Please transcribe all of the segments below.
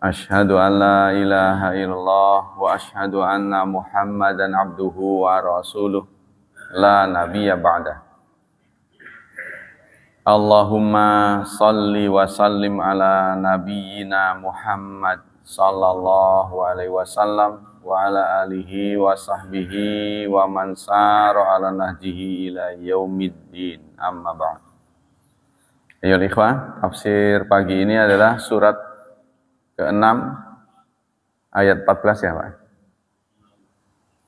Ashadu an la ilaha illallah wa ashadu anna Muhammadan abduhu wa rasuluh la nabiyya ba'dah. Allahumma salli wa sallim ala nabiyyina Muhammad sallallahu alaihi wasallam wa ala alihi wa sahbihi wa man saru ala nahjihi ila yaumiddin amma ba'd. Ayo ikhwan, tafsir pagi ini adalah surat ke-6 ayat 14 ya Pak?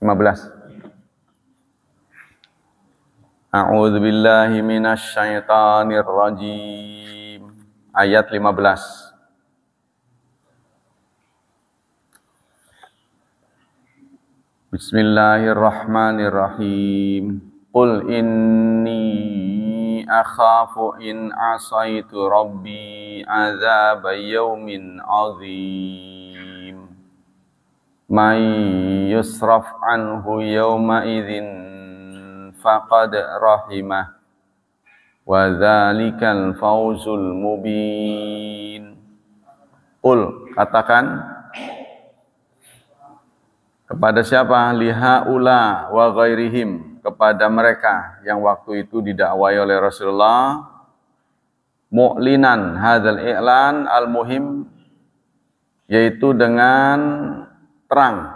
15. A'udzu billahi minasy syaithanir rajim. Ayat 15. Bismillahirrahmanirrahim. Qul inni أخاف إن عصيت ربي عذاب يوم عظيم من يصرف عنه يومئذ فقد رحمه وذلك الفوز المبين Ul, katakan kepada siapa liha lihaula wa ghairihim kepada mereka yang waktu itu didakwai oleh Rasulullah mu'linan hadzal i'lan al-muhim yaitu dengan terang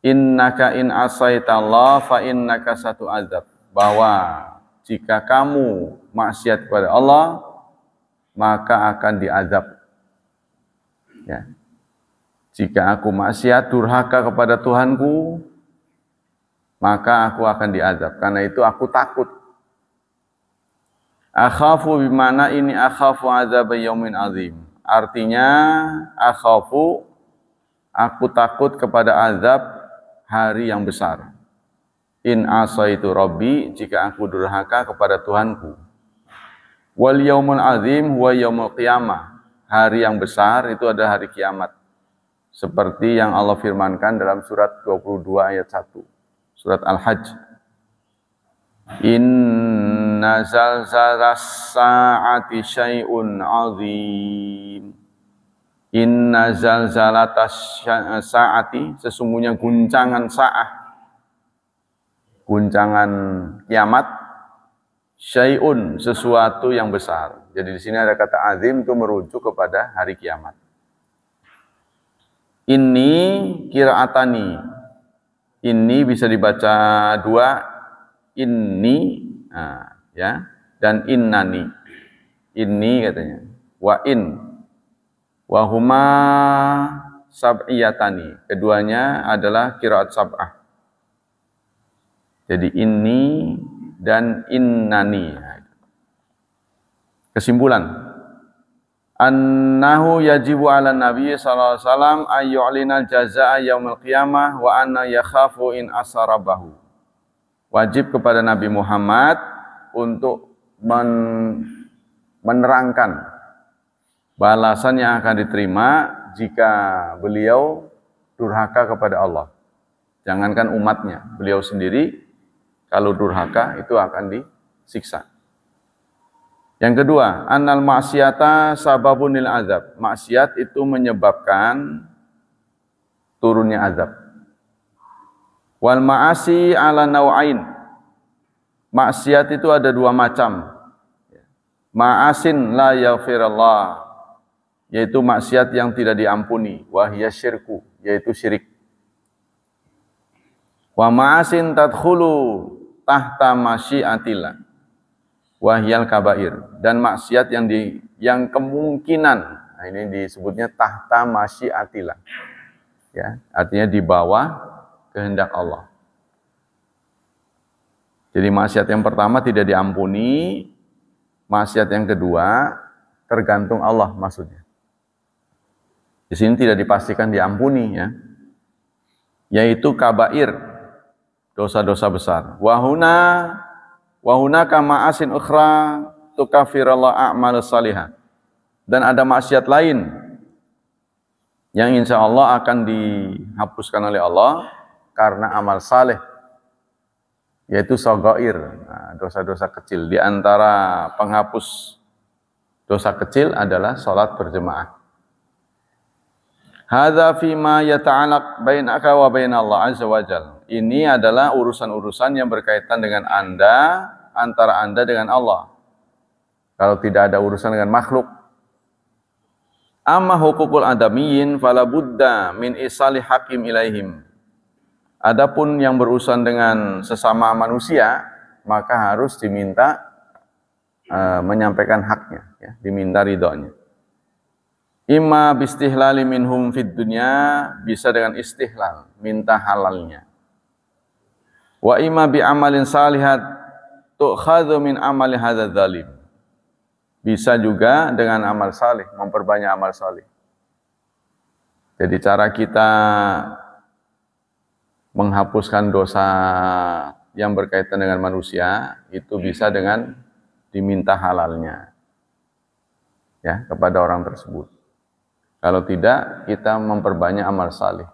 innaka in asaita Allah fa innaka satu azab bahwa jika kamu maksiat kepada Allah maka akan diazab ya jika aku maksiat durhaka kepada Tuhanku maka aku akan diazab. Karena itu aku takut. Akhafu bimana ini akhafu azab yaumin azim. Artinya akhafu aku takut kepada azab hari yang besar. In asaitu rabbi jika aku durhaka kepada Tuhanku. Wal yaumul azim huwa yaumul qiyamah. Hari yang besar itu adalah hari kiamat. Seperti yang Allah firmankan dalam surat 22 ayat 1 Surat Al-Hajj. Inna zalzalas sa'ati syai'un azim. Inna zalzalatas sa'ati sesungguhnya guncangan sa'ah. Guncangan kiamat syai'un sesuatu yang besar. Jadi di sini ada kata azim itu merujuk kepada hari kiamat. Ini kiraatani ini bisa dibaca dua, ini, nah, ya, dan innani. Ini katanya. Wa in. Wa huma sab'iyatani. Keduanya adalah kiraat sab'ah. Jadi ini dan innani. Kesimpulan, annahu yajibu ala nabi sallallahu alaihi wasallam ayyu'linal jazaa'a yaumil qiyamah wa anna yakhafu in asarabahu. Wajib kepada Nabi Muhammad untuk men menerangkan balasan yang akan diterima jika beliau durhaka kepada Allah. Jangankan umatnya, beliau sendiri kalau durhaka itu akan disiksa. Yang kedua, annal maksiata sababunil azab. Maksiat itu menyebabkan turunnya azab. Wal ma'asi ala nau'ain. Maksiat itu ada dua macam. Ma'asin la yaghfirallah. Yaitu maksiat yang tidak diampuni. Wahya syirku. Yaitu syirik. Wa ma'asin tadkhulu tahta masyiatillah wahyal kabair dan maksiat yang di yang kemungkinan nah ini disebutnya tahta masyiatillah ya artinya di bawah kehendak Allah jadi maksiat yang pertama tidak diampuni maksiat yang kedua tergantung Allah maksudnya di sini tidak dipastikan diampuni ya yaitu kabair dosa-dosa besar wahuna Wa hunaka ma'asin ukhra tukafirallah a'mal salihah. Dan ada maksiat lain yang insya Allah akan dihapuskan oleh Allah karena amal saleh yaitu sogoir, nah, dosa-dosa kecil. Di antara penghapus dosa kecil adalah sholat berjemaah. Hadza fima yata'alaq bainaka wa bain Allah azza wajal. Ini adalah urusan-urusan yang berkaitan dengan Anda antara Anda dengan Allah. Kalau tidak ada urusan dengan makhluk. Amma hukukul adamiyin fala buddha min isali hakim ilaihim. Adapun yang berurusan dengan sesama manusia, maka harus diminta uh, menyampaikan haknya, ya, diminta ridhonya. Ima bistihlali minhum fid dunya, bisa dengan istihlal, minta halalnya. Wa ima bi amalin salihat tu'khadhu min amali hadzal zalim. Bisa juga dengan amal saleh, memperbanyak amal saleh. Jadi cara kita menghapuskan dosa yang berkaitan dengan manusia itu bisa dengan diminta halalnya ya kepada orang tersebut. Kalau tidak kita memperbanyak amal saleh.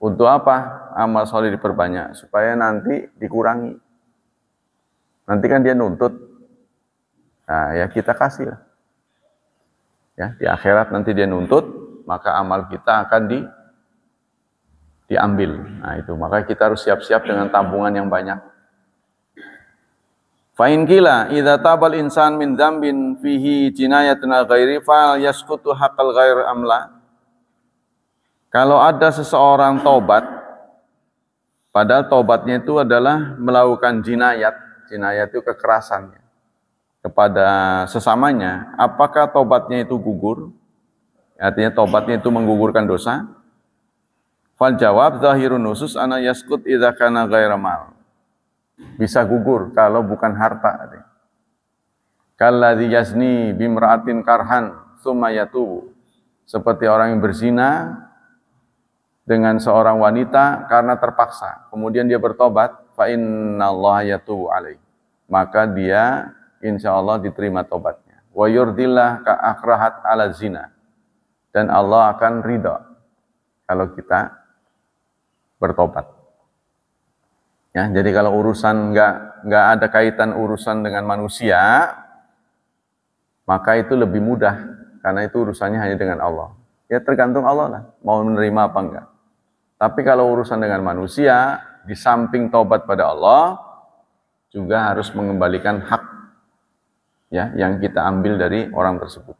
Untuk apa? Amal saleh diperbanyak supaya nanti dikurangi Nanti kan dia nuntut. Nah, ya kita kasih lah. Ya, di akhirat nanti dia nuntut, maka amal kita akan di diambil. Nah, itu maka kita harus siap-siap dengan tabungan yang banyak. Fa'in kila idha tabal insan min dambin fihi jinayatun ghairi fa'al yasqutu haqal ghair amla. Kalau ada seseorang tobat padahal tobatnya itu adalah melakukan jinayat jinayah itu kekerasannya kepada sesamanya, apakah tobatnya itu gugur? Artinya tobatnya itu menggugurkan dosa? Fal jawab zahirun nusus ana yaskut idza kana ghaira mal. Bisa gugur kalau bukan harta. Kalladzi Yasni bimra'atin karhan tsumma yatubu. Seperti orang yang berzina dengan seorang wanita karena terpaksa, kemudian dia bertobat, fa yatubu alaihi. Maka dia insya Allah diterima tobatnya. Wa yurdillah ka akrahat ala zina. Dan Allah akan ridha kalau kita bertobat. Ya, jadi kalau urusan nggak nggak ada kaitan urusan dengan manusia, maka itu lebih mudah karena itu urusannya hanya dengan Allah. Ya tergantung Allah lah, mau menerima apa enggak. Tapi kalau urusan dengan manusia, di samping taubat pada Allah juga harus mengembalikan hak ya yang kita ambil dari orang tersebut.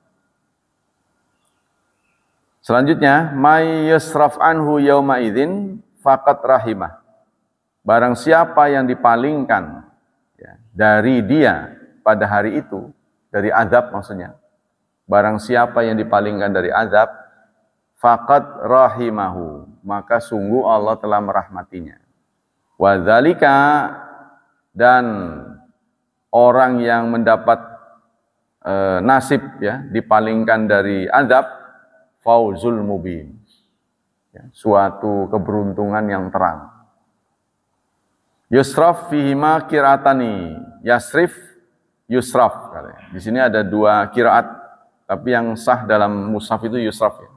Selanjutnya, may yasraf anhu yauma idzin faqat rahimah. Barang siapa yang dipalingkan ya, dari dia pada hari itu, dari azab maksudnya. Barang siapa yang dipalingkan dari azab, faqat rahimahu, maka sungguh Allah telah merahmatinya. Wadhalika dan orang yang mendapat e, nasib ya dipalingkan dari azab fauzul mubin. Ya, suatu keberuntungan yang terang. Yusraf fihima kiratani. Yasrif, yusraf. Di sini ada dua kiraat, tapi yang sah dalam musaf itu yusraf. Ya.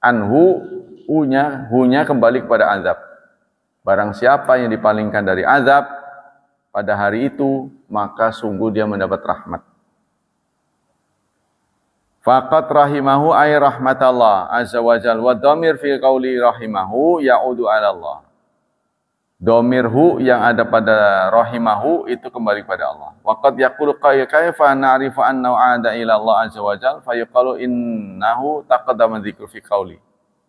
Anhu, unya, hunya kembali kepada azab Barang siapa yang dipalingkan dari azab pada hari itu, maka sungguh dia mendapat rahmat. Faqat rahimahu ay rahmatallah azza wa jal wa domir fi qawli rahimahu ya'udu ala Allah. Domirhu yang ada pada rahimahu itu kembali kepada Allah. Waqad yaqulu kaifa na'rifu annahu ada ila Allah azza wa jal fa yuqalu innahu taqaddama dzikru fi qawli.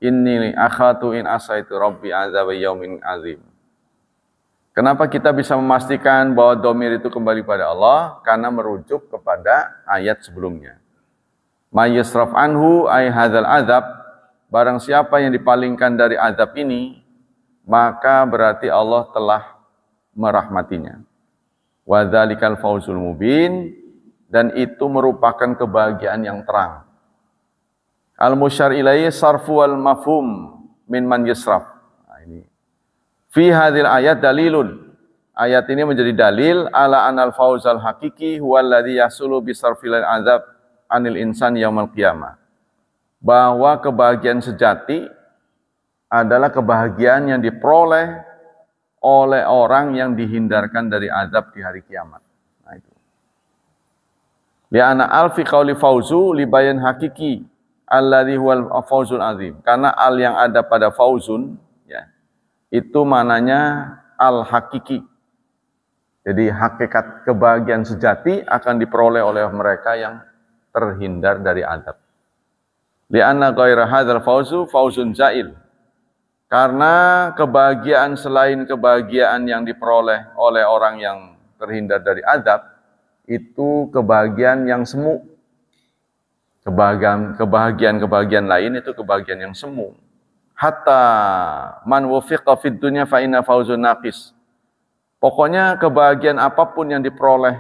Inni akhatu in asaitu rabbi azab yaumin azim. Kenapa kita bisa memastikan bahwa domir itu kembali pada Allah? Karena merujuk kepada ayat sebelumnya. Mayusraf anhu ay hadzal azab barang siapa yang dipalingkan dari azab ini maka berarti Allah telah merahmatinya. Wa dzalikal fauzul mubin dan itu merupakan kebahagiaan yang terang. Al musyar ilaihi sarfu al mafhum min man yusraf. Nah, ini. Fi hadhil ayat dalilun. Ayat ini menjadi dalil ala anal fauzal hakiki huwallazi yasulu bi sarfil azab anil insan yaumal qiyamah. Bahwa kebahagiaan sejati adalah kebahagiaan yang diperoleh oleh orang yang dihindarkan dari azab di hari kiamat. Nah, itu. Li'ana alfi qawli fauzu libayan hakiki alladhi huwal Fauzun azim. Karena al yang ada pada fauzun ya itu mananya al hakiki. Jadi hakikat kebahagiaan sejati akan diperoleh oleh mereka yang terhindar dari adab. Lianna ghaira hadzal fauzu fauzun zail. Karena kebahagiaan selain kebahagiaan yang diperoleh oleh orang yang terhindar dari adab itu kebahagiaan yang semu Kebahagiaan-kebahagiaan lain itu kebahagiaan yang semu. Hatta man wufiqa fid dunya fa inna fawzun naqis. Pokoknya kebahagiaan apapun yang diperoleh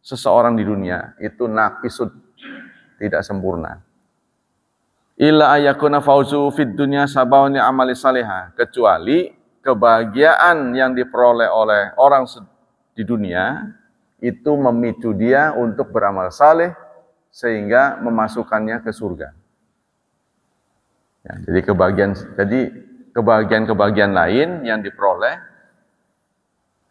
seseorang di dunia itu naqisud, tidak sempurna. Illa ayakuna fauzu fid dunya amali saleha. Kecuali kebahagiaan yang diperoleh oleh orang di dunia itu memicu dia untuk beramal saleh sehingga memasukkannya ke surga. Ya, jadi kebahagiaan jadi kebahagiaan-kebahagiaan lain yang diperoleh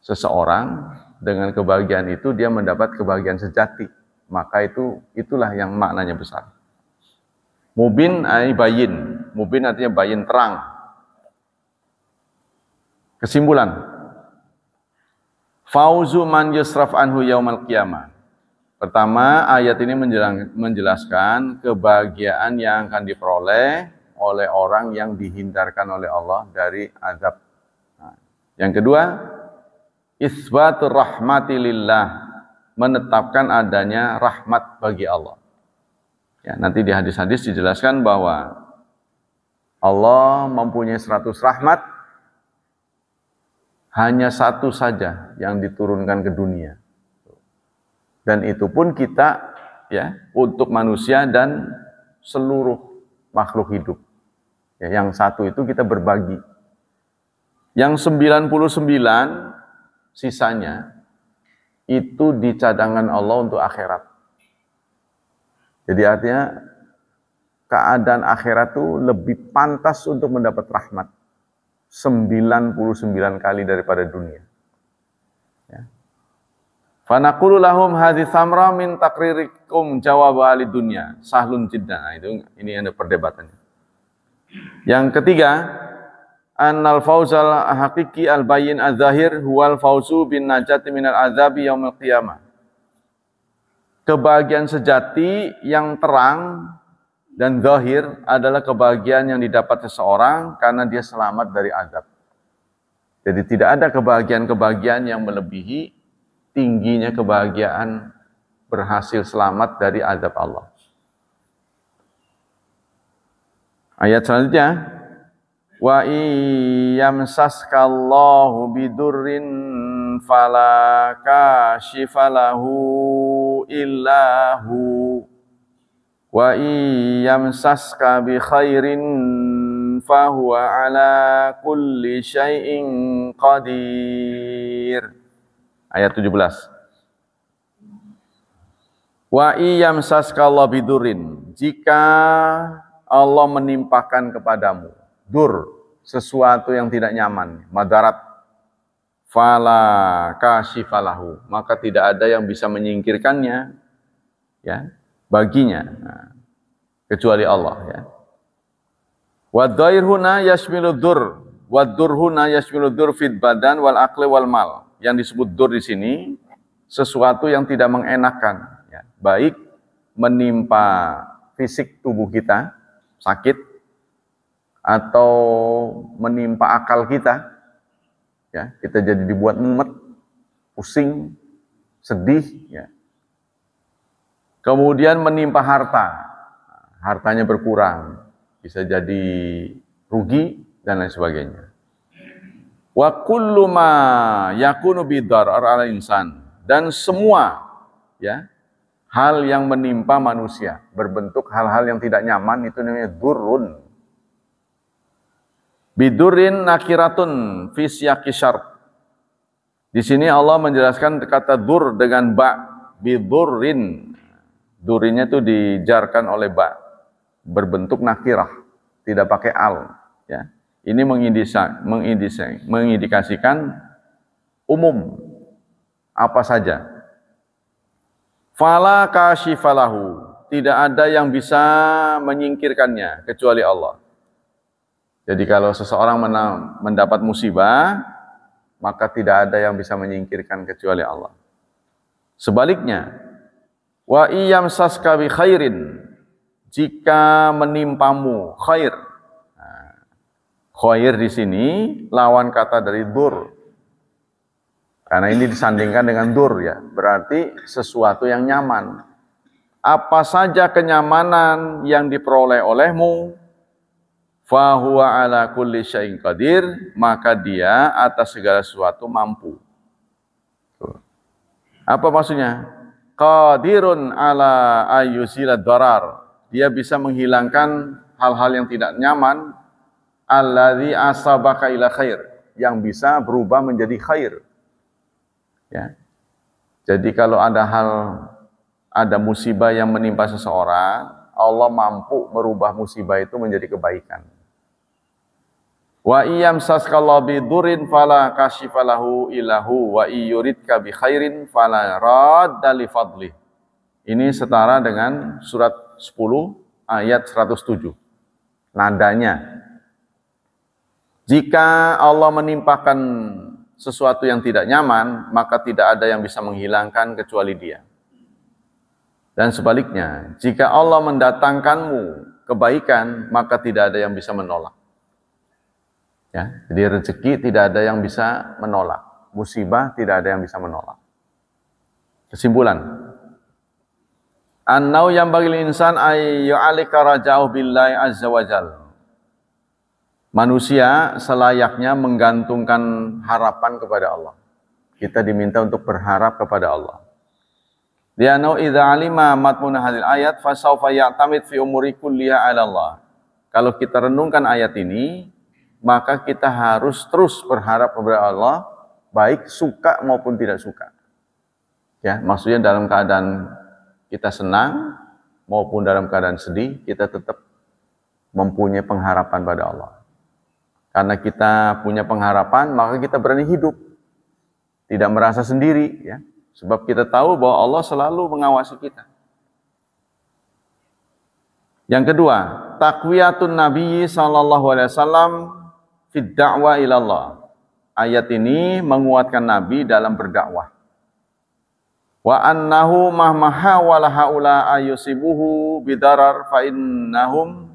seseorang dengan kebahagiaan itu dia mendapat kebahagiaan sejati. Maka itu itulah yang maknanya besar. Mubin ay bayin. Mubin artinya bayin terang. Kesimpulan. Fauzu man yusraf anhu yaumal qiyamah Pertama, ayat ini menjelaskan kebahagiaan yang akan diperoleh oleh orang yang dihindarkan oleh Allah dari azab. Nah, yang kedua, isbatur rahmati lillah, menetapkan adanya rahmat bagi Allah. Ya, nanti di hadis-hadis dijelaskan bahwa Allah mempunyai 100 rahmat, hanya satu saja yang diturunkan ke dunia, dan itu pun kita ya untuk manusia dan seluruh makhluk hidup. Ya, yang satu itu kita berbagi. Yang 99 sisanya itu di cadangan Allah untuk akhirat. Jadi artinya keadaan akhirat itu lebih pantas untuk mendapat rahmat 99 kali daripada dunia. Fanaqulu lahum hadhi samra min takririkum jawab ahli dunia. sahlun jiddan. Nah, itu ini ada perdebatannya. Yang ketiga, annal fauzal haqiqi al bayyin al zahir huwal fauzu bin najati minal azabi yaumil qiyamah. Kebahagiaan sejati yang terang dan zahir adalah kebahagiaan yang didapat seseorang karena dia selamat dari azab. Jadi tidak ada kebahagiaan-kebahagiaan yang melebihi tingginya kebahagiaan berhasil selamat dari azab Allah. Ayat selanjutnya wa iyamsaskallahu bidurrin fala kashifalahu illa hu wa iyamsaska bi khairin fahuwa ala kulli syai'in qadir ayat 17. Wa iyam saskallah bidurin. Jika Allah menimpakan kepadamu dur sesuatu yang tidak nyaman, madarat fala shifalahu maka tidak ada yang bisa menyingkirkannya ya baginya nah, kecuali Allah ya. Wa dhair huna yashmilu dur, wa dur huna fid badan wal aqli wal mal yang disebut dur di sini sesuatu yang tidak mengenakan, ya. baik menimpa fisik tubuh kita sakit atau menimpa akal kita, ya kita jadi dibuat mumet, pusing, sedih, ya. Kemudian menimpa harta, hartanya berkurang, bisa jadi rugi dan lain sebagainya. Wa kullu ma yakunu bidarar ala insan dan semua ya hal yang menimpa manusia berbentuk hal-hal yang tidak nyaman itu namanya durun. Bidurin nakiratun fisyaki Di sini Allah menjelaskan kata dur dengan ba bidurin. Durinya itu dijarkan oleh ba berbentuk nakirah, tidak pakai al, ya. Ini mengindikasikan umum apa saja. Fala kashifalahu. tidak ada yang bisa menyingkirkannya kecuali Allah. Jadi kalau seseorang mendapat musibah, maka tidak ada yang bisa menyingkirkan kecuali Allah. Sebaliknya, wa iyam saskawi khairin, jika menimpamu khair, Khair di sini lawan kata dari dur. Karena ini disandingkan dengan dur ya, berarti sesuatu yang nyaman. Apa saja kenyamanan yang diperoleh olehmu, fahuwa ala kulli syai'in qadir, maka dia atas segala sesuatu mampu. Apa maksudnya? Qadirun ala ayyusila darar. Dia bisa menghilangkan hal-hal yang tidak nyaman alladzi asabaka ila khair yang bisa berubah menjadi khair. Ya. Jadi kalau ada hal ada musibah yang menimpa seseorang, Allah mampu merubah musibah itu menjadi kebaikan. Wa iyam saskallahu bidurin fala kasyifalahu ilahu wa iyuridka bi khairin fala radda li fadlih. Ini setara dengan surat 10 ayat 107. Nadanya jika Allah menimpakan sesuatu yang tidak nyaman, maka tidak ada yang bisa menghilangkan kecuali Dia. Dan sebaliknya, jika Allah mendatangkanmu kebaikan, maka tidak ada yang bisa menolak. Ya, jadi rezeki tidak ada yang bisa menolak, musibah tidak ada yang bisa menolak. Kesimpulan. an yang bagi insan ayyu alika raja'u billahi azza wajalla Manusia selayaknya menggantungkan harapan kepada Allah. Kita diminta untuk berharap kepada Allah. Lianau idza alima matmuna hadil ayat fasawfa ya'tamid fi umuri kulliha 'ala Allah. Kalau kita renungkan ayat ini, maka kita harus terus berharap kepada Allah, baik suka maupun tidak suka. Ya, maksudnya dalam keadaan kita senang maupun dalam keadaan sedih, kita tetap mempunyai pengharapan pada Allah. Karena kita punya pengharapan, maka kita berani hidup. Tidak merasa sendiri, ya. Sebab kita tahu bahwa Allah selalu mengawasi kita. Yang kedua, takwiyatun Nabi sallallahu alaihi wasallam fi da'wa ilallah. Ayat ini menguatkan Nabi dalam berdakwah. Wa annahu mahmaha wala ayusibuhu bidarar fa innahum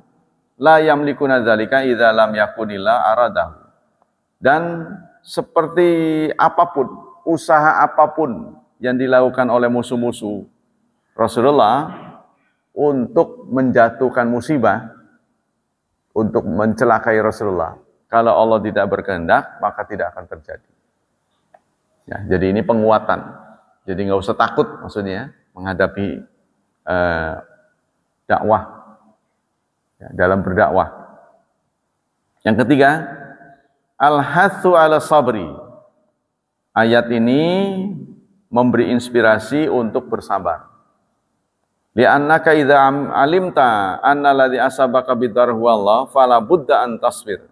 la yamlikuna dzalika idza lam yakunilla aradahu. Dan seperti apapun, usaha apapun yang dilakukan oleh musuh-musuh Rasulullah untuk menjatuhkan musibah, untuk mencelakai Rasulullah. Kalau Allah tidak berkehendak, maka tidak akan terjadi. Ya, jadi ini penguatan. Jadi nggak usah takut maksudnya ya, menghadapi eh, dakwah Ya, dalam berdakwah. Yang ketiga, al-hathu ala sabri. Ayat ini memberi inspirasi untuk bersabar. Li'annaka idza alimta anna alladhi asabaka bidarhu Allah fala budda an tasbir.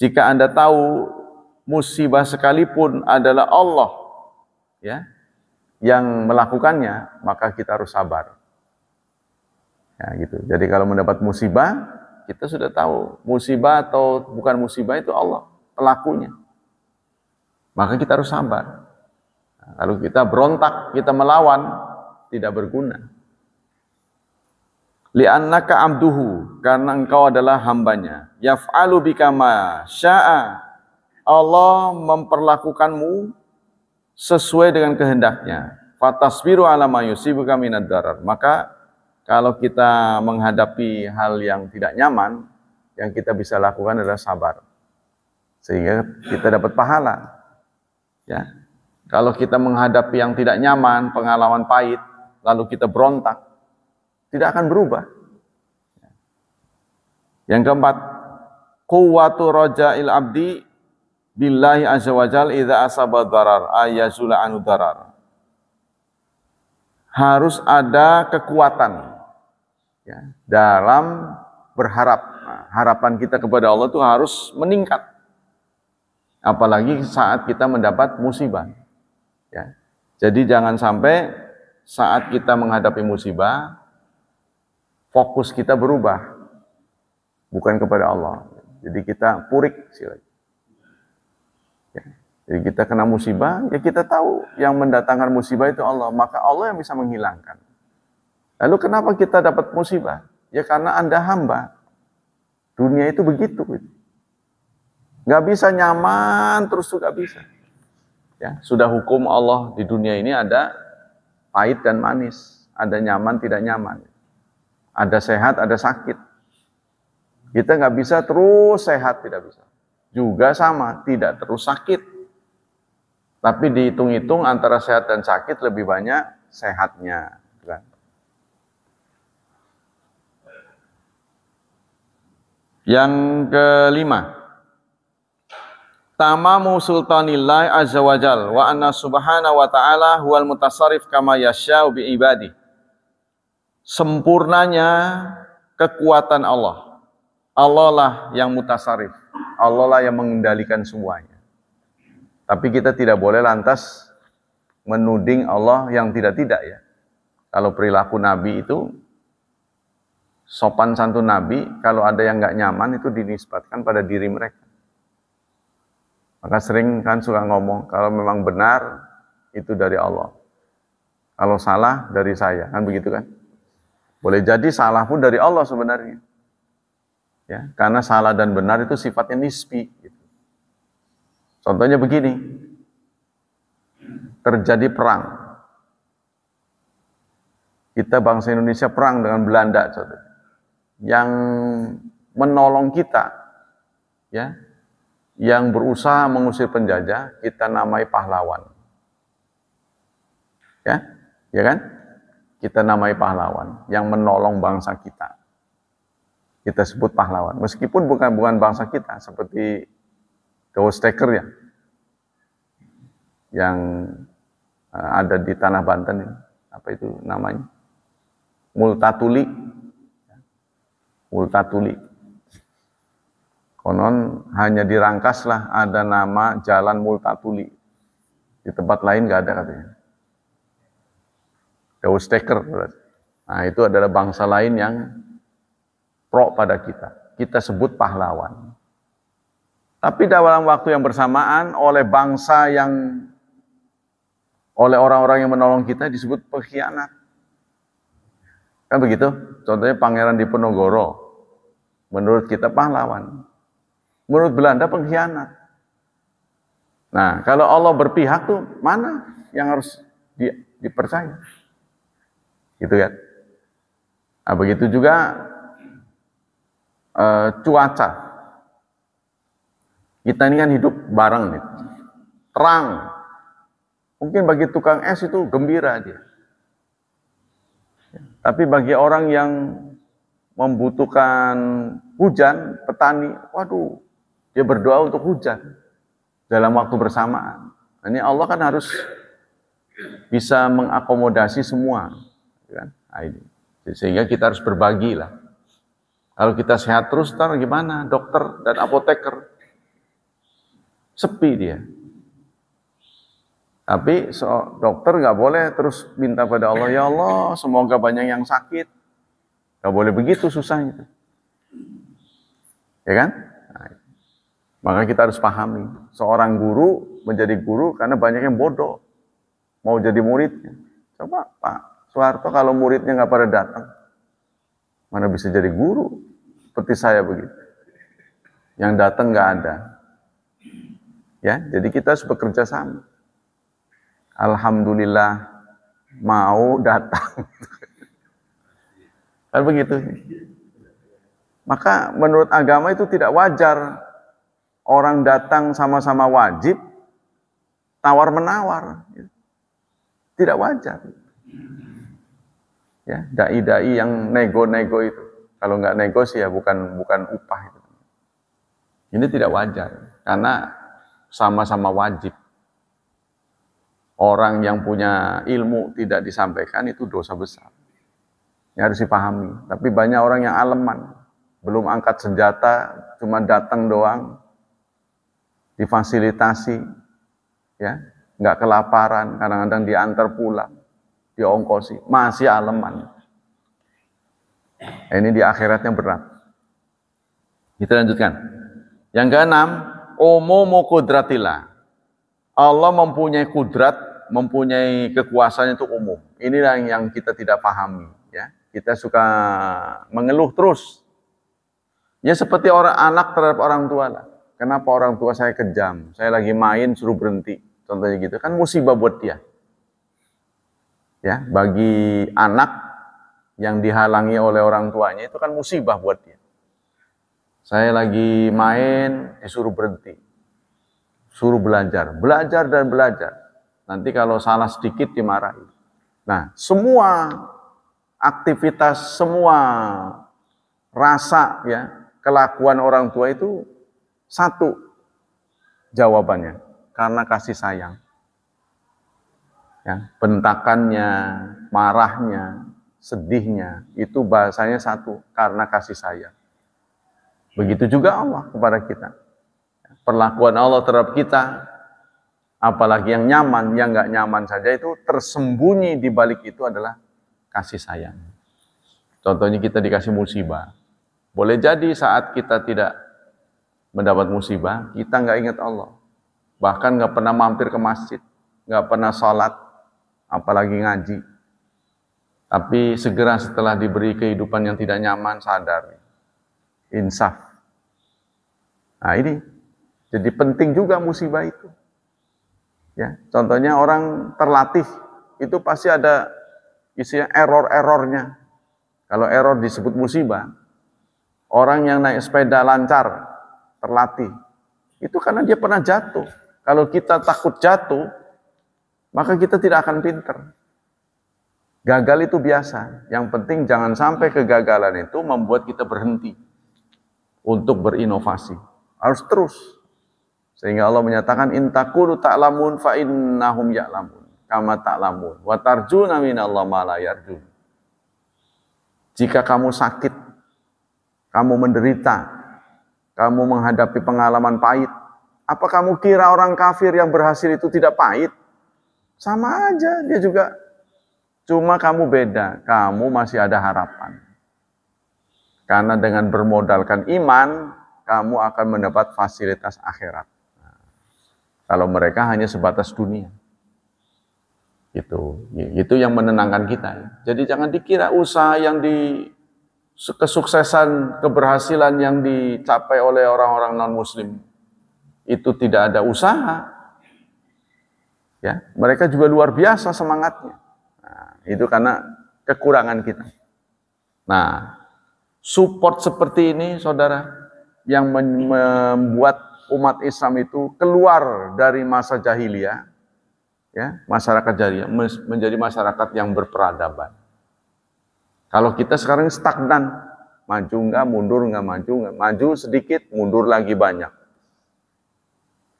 Jika Anda tahu musibah sekalipun adalah Allah ya yang melakukannya, maka kita harus sabar. Ya, gitu. Jadi kalau mendapat musibah, kita sudah tahu musibah atau bukan musibah itu Allah pelakunya. Maka kita harus sabar. Kalau nah, kita berontak, kita melawan, tidak berguna. Li'annaka amduhu karena engkau adalah hambanya. Yaf'alu bikama sya'a. Allah memperlakukanmu sesuai dengan kehendaknya. Fatasbiru alamayusibu ma darar. Maka kalau kita menghadapi hal yang tidak nyaman, yang kita bisa lakukan adalah sabar. Sehingga kita dapat pahala. Ya. Kalau kita menghadapi yang tidak nyaman, pengalaman pahit, lalu kita berontak, tidak akan berubah. Ya. Yang keempat, kuwatu roja il abdi billahi azza wajal idza asaba darar ayazula anu darar harus ada kekuatan ya, dalam berharap. Nah, harapan kita kepada Allah itu harus meningkat. Apalagi saat kita mendapat musibah. Ya. Jadi jangan sampai saat kita menghadapi musibah, fokus kita berubah. Bukan kepada Allah. Jadi kita purik. Ya. Jadi kita kena musibah, ya kita tahu yang mendatangkan musibah itu Allah. Maka Allah yang bisa menghilangkan. Lalu kenapa kita dapat musibah? Ya karena Anda hamba. Dunia itu begitu. Gitu. Gak bisa nyaman, terus juga bisa. Ya, sudah hukum Allah di dunia ini ada pahit dan manis. Ada nyaman, tidak nyaman. Ada sehat, ada sakit. Kita nggak bisa terus sehat, tidak bisa. Juga sama, tidak terus sakit. Tapi dihitung-hitung antara sehat dan sakit lebih banyak sehatnya. Yang kelima, tamamu sultanillah azza wa jal wa anna wa ta'ala huwal kama bi ibadi. Sempurnanya kekuatan Allah. Allah lah yang mutasarif. Allah lah yang mengendalikan semuanya. Tapi kita tidak boleh lantas menuding Allah yang tidak-tidak ya. Kalau perilaku Nabi itu sopan santun Nabi, kalau ada yang nggak nyaman itu dinisbatkan pada diri mereka. Maka sering kan suka ngomong, kalau memang benar itu dari Allah. Kalau salah dari saya, kan begitu kan? Boleh jadi salah pun dari Allah sebenarnya. Ya, karena salah dan benar itu sifatnya nisbi. Gitu. Contohnya begini, terjadi perang. Kita bangsa Indonesia perang dengan Belanda, contohnya yang menolong kita, ya, yang berusaha mengusir penjajah, kita namai pahlawan. Ya, ya kan? Kita namai pahlawan yang menolong bangsa kita. Kita sebut pahlawan, meskipun bukan bukan bangsa kita, seperti Ghost ya, yang eh, ada di tanah Banten ini. Apa itu namanya? Multatuli, Multatuli, Konon hanya dirangkaslah ada nama jalan Multatuli. Di tempat lain nggak ada katanya. Deus Teker. Nah itu adalah bangsa lain yang pro pada kita. Kita sebut pahlawan. Tapi dalam waktu yang bersamaan oleh bangsa yang oleh orang-orang yang menolong kita disebut pengkhianat. Kan begitu? Contohnya Pangeran Diponegoro Menurut kita pahlawan. Menurut Belanda pengkhianat. Nah, kalau Allah berpihak tuh mana yang harus di, dipercaya? Gitu kan? Nah, begitu juga e, cuaca. Kita ini kan hidup bareng nih. Terang. Mungkin bagi tukang es itu gembira dia. Tapi bagi orang yang membutuhkan hujan, petani, waduh, dia berdoa untuk hujan dalam waktu bersamaan. Ini Allah kan harus bisa mengakomodasi semua. Ya kan? Nah, ini. Sehingga kita harus berbagi lah. Kalau kita sehat terus, ntar gimana? Dokter dan apoteker. Sepi dia. Tapi so, dokter nggak boleh terus minta pada Allah, Ya Allah, semoga banyak yang sakit Gak boleh begitu susahnya. Ya kan? Nah, maka kita harus pahami. Seorang guru menjadi guru karena banyak yang bodoh. Mau jadi muridnya. Coba Pak Soeharto kalau muridnya nggak pada datang. Mana bisa jadi guru? Seperti saya begitu. Yang datang nggak ada. Ya, jadi kita harus bekerja sama. Alhamdulillah mau datang. Kan begitu. Maka menurut agama itu tidak wajar orang datang sama-sama wajib tawar-menawar. Tidak wajar. Ya, dai-dai yang nego-nego itu. Kalau nggak nego sih ya bukan bukan upah itu. Ini tidak wajar karena sama-sama wajib. Orang yang punya ilmu tidak disampaikan itu dosa besar. Ini ya, harus dipahami. Tapi banyak orang yang aleman, belum angkat senjata, cuma datang doang, difasilitasi, ya, nggak kelaparan, kadang-kadang diantar pulang, diongkosi, masih aleman. Eh, ini di akhiratnya berat. Kita lanjutkan. Yang keenam, umumu kudratilah. Allah mempunyai kudrat, mempunyai kekuasaan itu umum. Inilah yang kita tidak pahami. Ya. Kita suka mengeluh terus. Ya seperti orang anak terhadap orang tua lah. Kenapa orang tua saya kejam? Saya lagi main suruh berhenti. Contohnya gitu. Kan musibah buat dia. Ya, bagi anak yang dihalangi oleh orang tuanya itu kan musibah buat dia. Saya lagi main, disuruh eh, berhenti. Suruh belajar. Belajar dan belajar. Nanti kalau salah sedikit dimarahi. Nah, semua aktivitas semua rasa ya kelakuan orang tua itu satu jawabannya karena kasih sayang ya bentakannya marahnya sedihnya itu bahasanya satu karena kasih sayang begitu juga Allah kepada kita perlakuan Allah terhadap kita apalagi yang nyaman yang nggak nyaman saja itu tersembunyi di balik itu adalah kasih sayang. Contohnya kita dikasih musibah. Boleh jadi saat kita tidak mendapat musibah, kita nggak ingat Allah. Bahkan nggak pernah mampir ke masjid, nggak pernah sholat, apalagi ngaji. Tapi segera setelah diberi kehidupan yang tidak nyaman, sadar. Insaf. Nah ini, jadi penting juga musibah itu. Ya, contohnya orang terlatih, itu pasti ada isinya error-errornya. Kalau error disebut musibah. Orang yang naik sepeda lancar, terlatih. Itu karena dia pernah jatuh. Kalau kita takut jatuh, maka kita tidak akan pinter. Gagal itu biasa. Yang penting jangan sampai kegagalan itu membuat kita berhenti untuk berinovasi. Harus terus. Sehingga Allah menyatakan intakulu ta'lamun fa'innahum ya'lamun kama tak wa tarjuna minallahi ma la Jika kamu sakit, kamu menderita, kamu menghadapi pengalaman pahit, apa kamu kira orang kafir yang berhasil itu tidak pahit? Sama aja, dia juga cuma kamu beda, kamu masih ada harapan. Karena dengan bermodalkan iman, kamu akan mendapat fasilitas akhirat. Nah, kalau mereka hanya sebatas dunia. Itu ya, itu yang menenangkan kita. Jadi jangan dikira usaha yang di kesuksesan, keberhasilan yang dicapai oleh orang-orang non-muslim itu tidak ada usaha. Ya, mereka juga luar biasa semangatnya. Nah, itu karena kekurangan kita. Nah, support seperti ini saudara yang membuat umat Islam itu keluar dari masa jahiliyah ya masyarakat jariah menjadi masyarakat yang berperadaban. Kalau kita sekarang stagnan, maju nggak, mundur nggak, maju nggak, maju sedikit, mundur lagi banyak.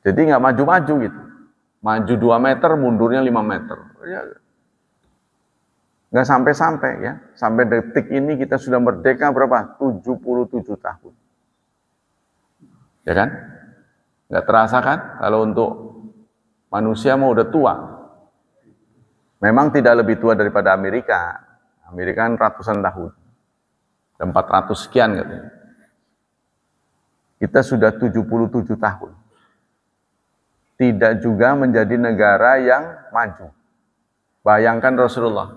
Jadi nggak maju-maju gitu. Maju 2 meter, mundurnya 5 meter. Ya. Nggak sampai-sampai ya. Sampai detik ini kita sudah merdeka berapa? 77 tahun. Ya kan? Nggak terasa kan? Kalau untuk Manusia mau udah tua. Memang tidak lebih tua daripada Amerika. Amerika kan ratusan tahun. 400 sekian katanya. Kita sudah 77 tahun. Tidak juga menjadi negara yang maju. Bayangkan Rasulullah.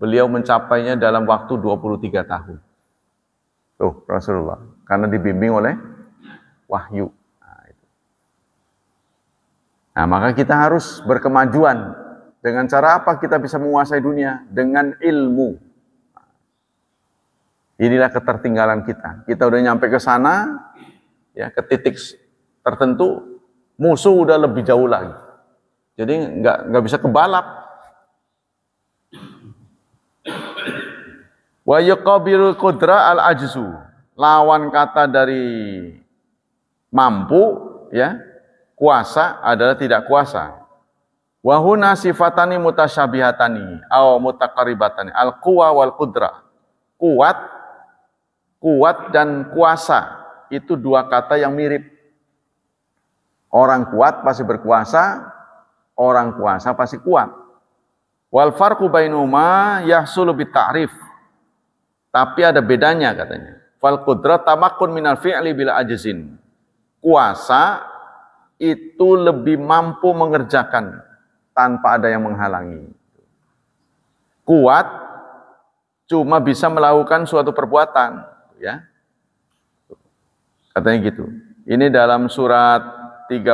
Beliau mencapainya dalam waktu 23 tahun. Tuh Rasulullah. Karena dibimbing oleh wahyu. Nah, maka kita harus berkemajuan. Dengan cara apa kita bisa menguasai dunia? Dengan ilmu. Inilah ketertinggalan kita. Kita udah nyampe ke sana, ya ke titik tertentu, musuh udah lebih jauh lagi. Jadi nggak nggak bisa kebalap. Wa yuqabiru kudra al ajzu. Lawan kata dari mampu, ya, kuasa adalah tidak kuasa. Wahuna sifatani mutasyabihatani aw mutaqaribatani al quwa wal qudra. Kuat kuat dan kuasa itu dua kata yang mirip. Orang kuat pasti berkuasa, orang kuasa pasti kuat. Wal farqu bainuma bi ta'rif. Tapi ada bedanya katanya. Fal qudrat tamakun minal fi'li bil ajzin. Kuasa itu lebih mampu mengerjakan tanpa ada yang menghalangi. Kuat cuma bisa melakukan suatu perbuatan, ya. Katanya gitu. Ini dalam surat 35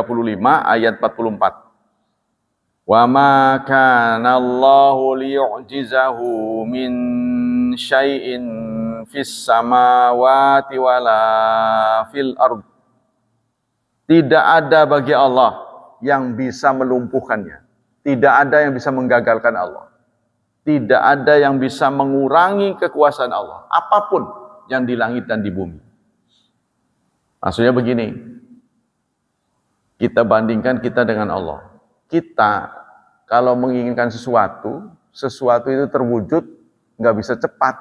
ayat 44. Wa ma kana Allahu liyu'jizahu min syai'in fis samawati wala fil ardh tidak ada bagi Allah yang bisa melumpuhkannya. Tidak ada yang bisa menggagalkan Allah. Tidak ada yang bisa mengurangi kekuasaan Allah. Apapun yang di langit dan di bumi. Maksudnya begini. Kita bandingkan kita dengan Allah. Kita kalau menginginkan sesuatu, sesuatu itu terwujud nggak bisa cepat.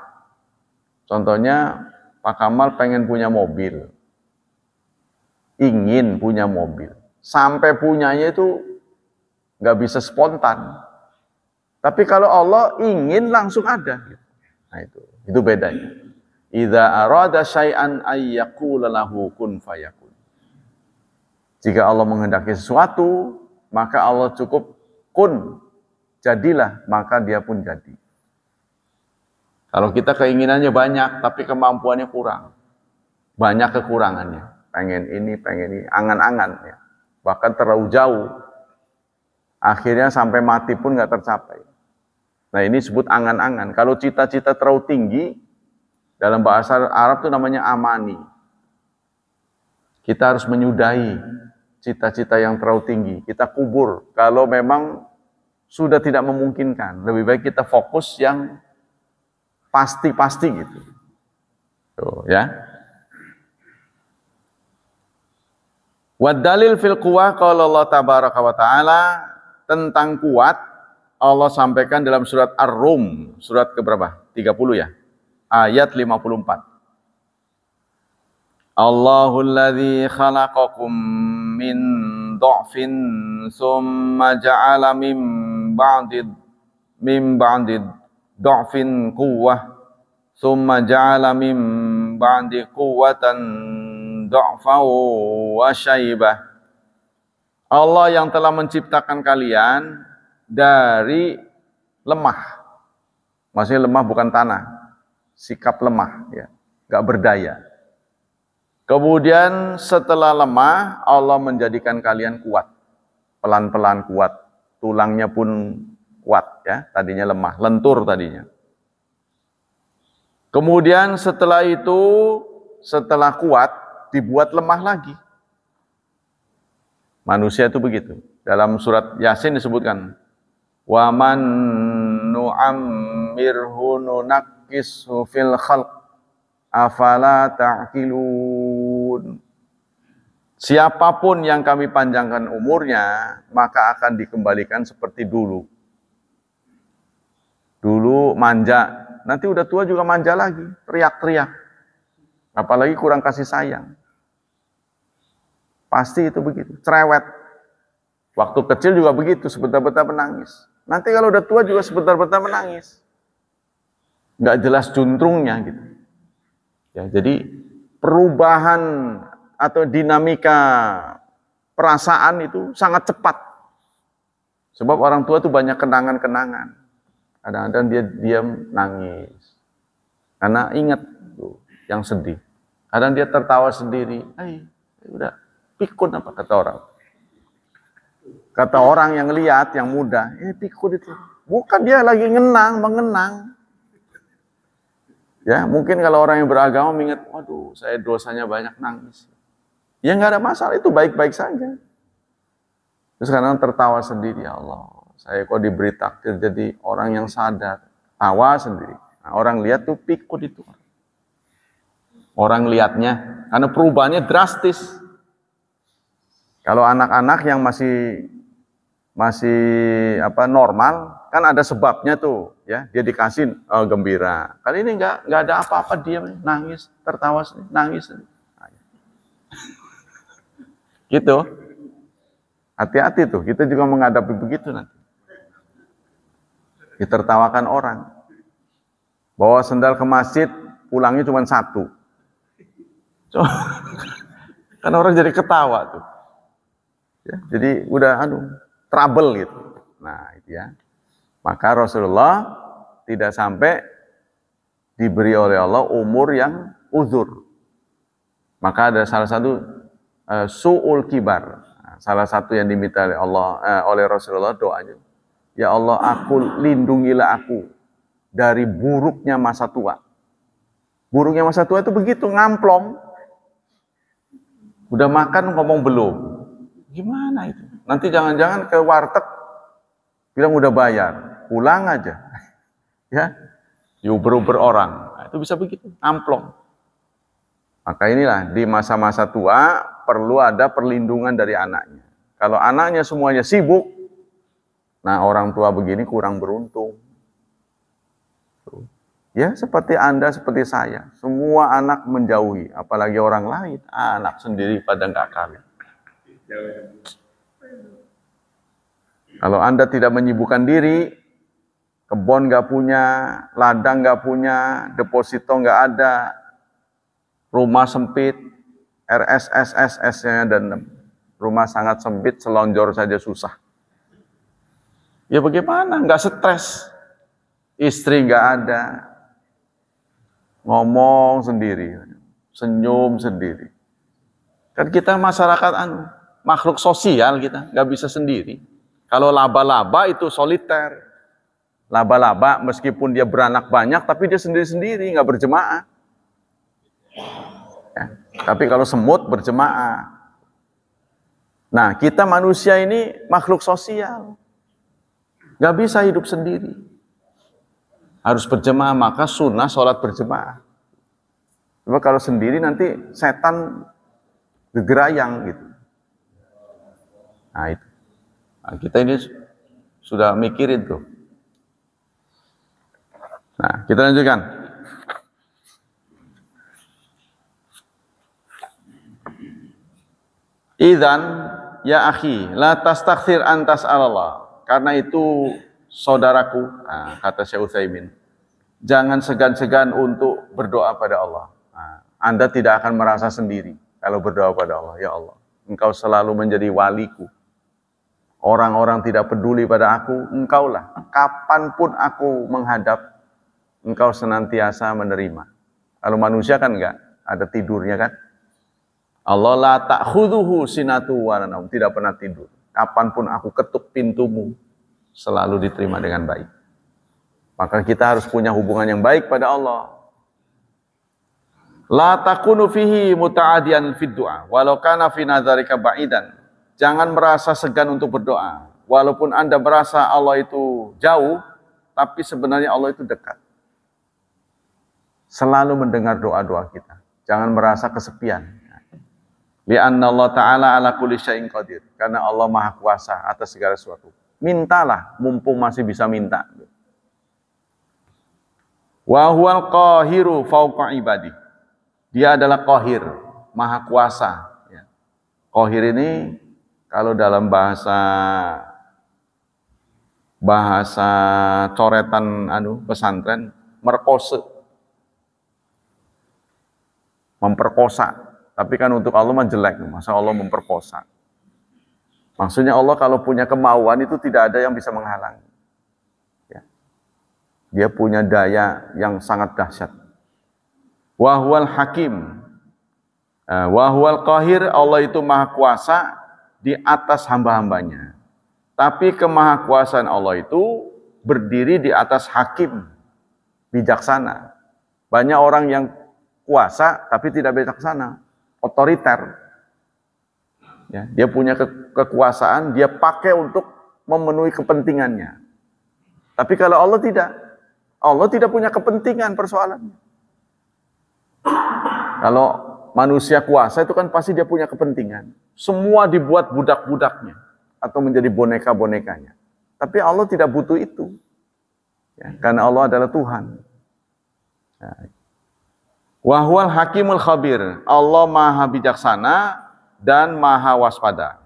Contohnya Pak Kamal pengen punya mobil ingin punya mobil. Sampai punyanya itu nggak bisa spontan. Tapi kalau Allah ingin langsung ada. Nah itu, itu bedanya. Idza arada syai'an lahu kun fayakun. Jika Allah menghendaki sesuatu, maka Allah cukup kun. Jadilah, maka dia pun jadi. Kalau kita keinginannya banyak, tapi kemampuannya kurang. Banyak kekurangannya pengen ini, pengen ini, angan-angan ya. Bahkan terlalu jauh. Akhirnya sampai mati pun nggak tercapai. Nah ini sebut angan-angan. Kalau cita-cita terlalu tinggi, dalam bahasa Arab itu namanya amani. Kita harus menyudahi cita-cita yang terlalu tinggi. Kita kubur. Kalau memang sudah tidak memungkinkan, lebih baik kita fokus yang pasti-pasti gitu. Tuh, ya. Wad dalil fil quwah kalau Allah tabaraka wa taala tentang kuat Allah sampaikan dalam surat Ar-Rum, surat keberapa berapa? 30 ya. Ayat 54. Allahul ladzi khalaqakum min dha'fin summa ja'ala min ba'did min ba'did dha'fin quwwah summa ja'ala min ba'di quwwatan du'fa wa syaibah. Allah yang telah menciptakan kalian dari lemah. Maksudnya lemah bukan tanah. Sikap lemah ya, gak berdaya. Kemudian setelah lemah Allah menjadikan kalian kuat. Pelan-pelan kuat. Tulangnya pun kuat ya, tadinya lemah, lentur tadinya. Kemudian setelah itu setelah kuat dibuat lemah lagi. Manusia itu begitu. Dalam surat Yasin disebutkan, "Wa man nu'ammirhu nunaqqishu fil khalq afala ta'qilun." Siapapun yang kami panjangkan umurnya, maka akan dikembalikan seperti dulu. Dulu manja, nanti udah tua juga manja lagi, teriak-teriak. Apalagi kurang kasih sayang. Pasti itu begitu. Cerewet. Waktu kecil juga begitu, sebentar-bentar menangis. Nanti kalau udah tua juga sebentar-bentar menangis. Nggak jelas juntrungnya gitu. Ya, jadi perubahan atau dinamika perasaan itu sangat cepat. Sebab orang tua tuh banyak kenangan-kenangan. Kadang-kadang dia diam nangis. Karena ingat tuh, yang sedih. Kadang dia tertawa sendiri. Hai, udah Pikun apa kata orang? Kata orang yang lihat, yang muda, eh pikun itu. Bukan dia lagi ngenang, mengenang. Ya, mungkin kalau orang yang beragama mengingat, waduh, saya dosanya banyak nangis. Ya nggak ada masalah, itu baik-baik saja. Terus kadang tertawa sendiri, ya Allah, saya kok diberi takdir jadi orang yang sadar. Tawa sendiri. Nah, orang lihat tuh pikun itu. Orang lihatnya, karena perubahannya drastis. Kalau anak-anak yang masih masih apa normal kan ada sebabnya tuh ya dia dikasih uh, gembira kali ini nggak nggak ada apa-apa dia nangis tertawa nangis gitu hati-hati tuh kita juga menghadapi begitu nanti ditertawakan orang bawa sendal ke masjid pulangnya cuma satu Cuma, kan orang jadi ketawa tuh Ya, jadi udah aduh, trouble gitu. Nah, itu ya. Maka Rasulullah tidak sampai diberi oleh Allah umur yang uzur. Maka ada salah satu uh, su'ul kibar. Nah, salah satu yang diminta oleh Allah uh, oleh Rasulullah doanya. Ya Allah, aku lindungilah aku dari buruknya masa tua. Buruknya masa tua itu begitu ngamplong. Udah makan ngomong belum. Gimana itu? Nanti jangan-jangan ke warteg bilang udah bayar, pulang aja. ya, yuber uber orang. Nah, itu bisa begitu, amplong. Maka inilah di masa-masa tua perlu ada perlindungan dari anaknya. Kalau anaknya semuanya sibuk, nah orang tua begini kurang beruntung. Ya, seperti Anda, seperti saya. Semua anak menjauhi, apalagi orang lain. Anak sendiri pada enggak kalian kalau Anda tidak menyibukkan diri, kebon nggak punya, ladang nggak punya, deposito nggak ada, rumah sempit, RSSSS-nya dan rumah sangat sempit, selonjor saja susah. Ya bagaimana? Nggak stres. Istri nggak ada. Ngomong sendiri. Senyum sendiri. Kan kita masyarakat anu, makhluk sosial kita, nggak bisa sendiri. Kalau laba-laba itu soliter. Laba-laba meskipun dia beranak banyak, tapi dia sendiri-sendiri, nggak berjemaah. Ya. Tapi kalau semut berjemaah. Nah, kita manusia ini makhluk sosial. Nggak bisa hidup sendiri. Harus berjemaah, maka sunnah sholat berjemaah. Coba kalau sendiri nanti setan gegerayang gitu. Nah, itu. Nah, kita ini sudah mikirin tuh. Nah, kita lanjutkan. Idan ya akhi, la tastakhir antas Allah. Karena itu saudaraku, nah, kata Syekh Utsaimin, jangan segan-segan untuk berdoa pada Allah. Nah, anda tidak akan merasa sendiri kalau berdoa pada Allah, ya Allah. Engkau selalu menjadi waliku. Orang-orang tidak peduli pada aku, engkaulah. Kapanpun aku menghadap, engkau senantiasa menerima. Kalau manusia kan enggak, ada tidurnya kan. Allah la ta'khuduhu sinatu walanam, tidak pernah tidur. Kapanpun aku ketuk pintumu, selalu diterima dengan baik. Maka kita harus punya hubungan yang baik pada Allah. La takunu fihi muta'adian fid du'a, walau kana fi nazarika ba'idan Jangan merasa segan untuk berdoa. Walaupun Anda merasa Allah itu jauh, tapi sebenarnya Allah itu dekat. Selalu mendengar doa-doa kita. Jangan merasa kesepian. Lianna Allah Ta'ala ala kulli syai'in qadir. Karena Allah Maha Kuasa atas segala sesuatu. Mintalah, mumpung masih bisa minta. Wa huwal qahiru fauqa ibadi. Dia adalah qahir, Maha Kuasa. Ya. Qahir ini kalau dalam bahasa bahasa coretan anu pesantren merkose memperkosa tapi kan untuk Allah mah jelek masa Allah memperkosa maksudnya Allah kalau punya kemauan itu tidak ada yang bisa menghalangi ya. dia punya daya yang sangat dahsyat wahwal hakim eh, wahwal qahir Allah itu maha kuasa di atas hamba-hambanya. Tapi kemahakuasaan Allah itu berdiri di atas hakim, bijaksana. Banyak orang yang kuasa tapi tidak bijaksana, otoriter. Ya, dia punya ke kekuasaan, dia pakai untuk memenuhi kepentingannya. Tapi kalau Allah tidak, Allah tidak punya kepentingan persoalannya. Kalau manusia kuasa itu kan pasti dia punya kepentingan. Semua dibuat budak-budaknya atau menjadi boneka-bonekanya. Tapi Allah tidak butuh itu. Ya, karena Allah adalah Tuhan. Ya. Wahwal hakimul khabir. Allah maha bijaksana dan maha waspada.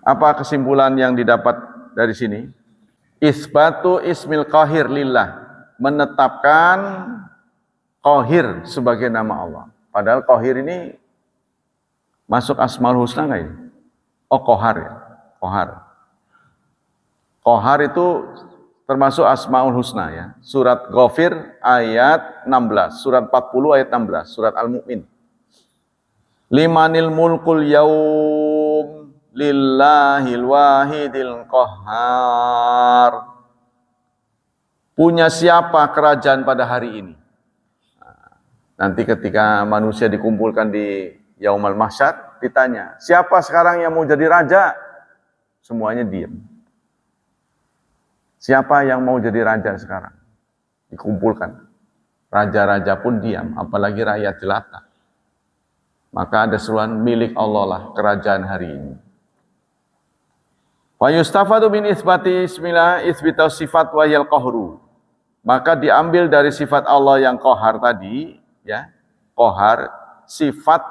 Apa kesimpulan yang didapat dari sini? Isbatu ismil qahir lillah. Menetapkan Kohir sebagai nama Allah. Padahal Kohir ini masuk Asmaul Husna enggak ya? Oh Kohar ya, Kohar. Kohar itu termasuk Asmaul Husna ya. Surat Ghafir ayat 16, surat 40 ayat 16, surat Al-Mu'min. Limanil mulkul yaum lillahil wahidil qahar. Punya siapa kerajaan pada hari ini? Nanti ketika manusia dikumpulkan di Yaumal Mahsyar, ditanya, siapa sekarang yang mau jadi raja? Semuanya diam. Siapa yang mau jadi raja sekarang? Dikumpulkan. Raja-raja pun diam, apalagi rakyat jelata. Maka ada seruan milik Allah lah kerajaan hari ini. Wa yustafadu min isbati ismila isbitau sifat wa yalqahru. Maka diambil dari sifat Allah yang kohar tadi, ya kohar sifat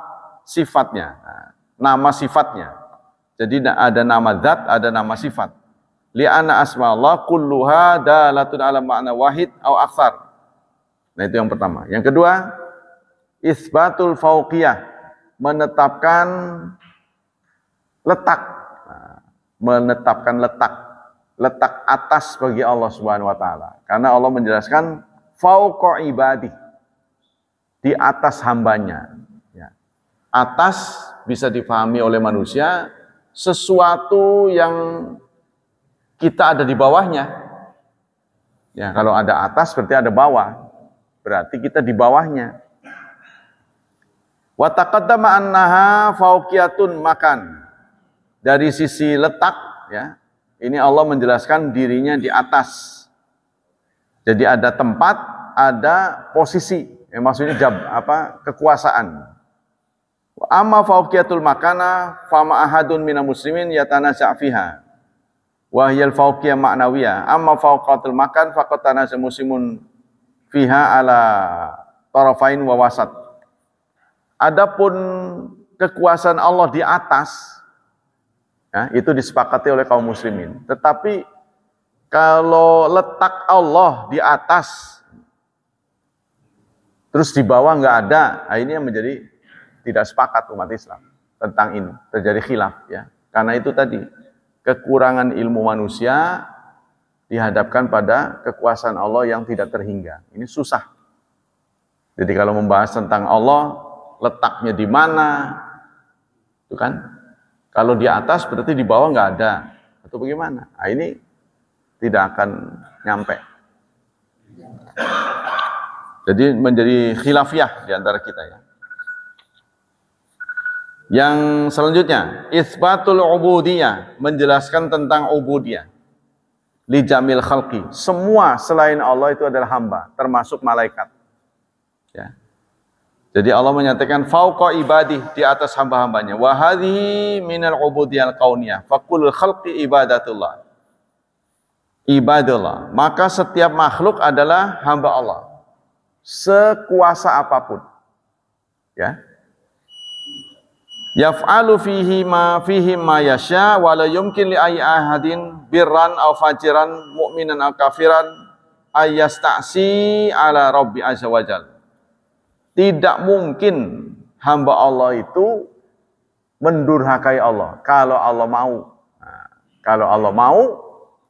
sifatnya nah, nama sifatnya jadi ada nama zat ada nama sifat anna asma Allah kulluha dalatun ala makna wahid au aksar nah itu yang pertama yang kedua isbatul fauqiyah menetapkan letak nah, menetapkan letak letak atas bagi Allah Subhanahu wa taala karena Allah menjelaskan fauqa ibadi di atas hambanya. Ya. Atas bisa difahami oleh manusia sesuatu yang kita ada di bawahnya. Ya, kalau ada atas berarti ada bawah. Berarti kita di bawahnya. Wa taqaddama annaha fauqiyatun makan. Dari sisi letak ya. Ini Allah menjelaskan dirinya di atas. Jadi ada tempat, ada posisi. Yang maksudnya jab, apa kekuasaan. Amma fauqiyatul makana fama ahadun mina muslimin yatana sya'fiha. Wahyal fauqiyah maknawiyah. Amma fauqatul makan faqad tanasa muslimun fiha ala tarafain wa wasat. Adapun kekuasaan Allah di atas ya, itu disepakati oleh kaum muslimin. Tetapi kalau letak Allah di atas terus di bawah nggak ada, nah ini yang menjadi tidak sepakat umat Islam tentang ini terjadi khilaf ya. Karena itu tadi kekurangan ilmu manusia dihadapkan pada kekuasaan Allah yang tidak terhingga. Ini susah. Jadi kalau membahas tentang Allah, letaknya di mana, itu kan? Kalau di atas berarti di bawah nggak ada atau bagaimana? Nah, ini tidak akan nyampe. Jadi menjadi khilafiah di antara kita ya. Yang selanjutnya, isbatul ubudiyah, menjelaskan tentang ubudiyah. Li jamil khalqi, semua selain Allah itu adalah hamba, termasuk malaikat. Ya. Jadi Allah menyatakan fauqa ibadi di atas hamba-hambanya. Wa hadhihi minal ubudiyal kauniyah. Fakul khalqi ibadatullah. Ibadullah. Maka setiap makhluk adalah hamba Allah sekuasa apapun. Ya. Yaf'alu fihi ma fihi ma yasha wa la yumkin li ayyi ahadin birran aw fajiran mu'minan aw kafiran ayastasi ala rabbi azza wajal. Tidak mungkin hamba Allah itu mendurhakai Allah kalau Allah mau. Nah, kalau Allah mau,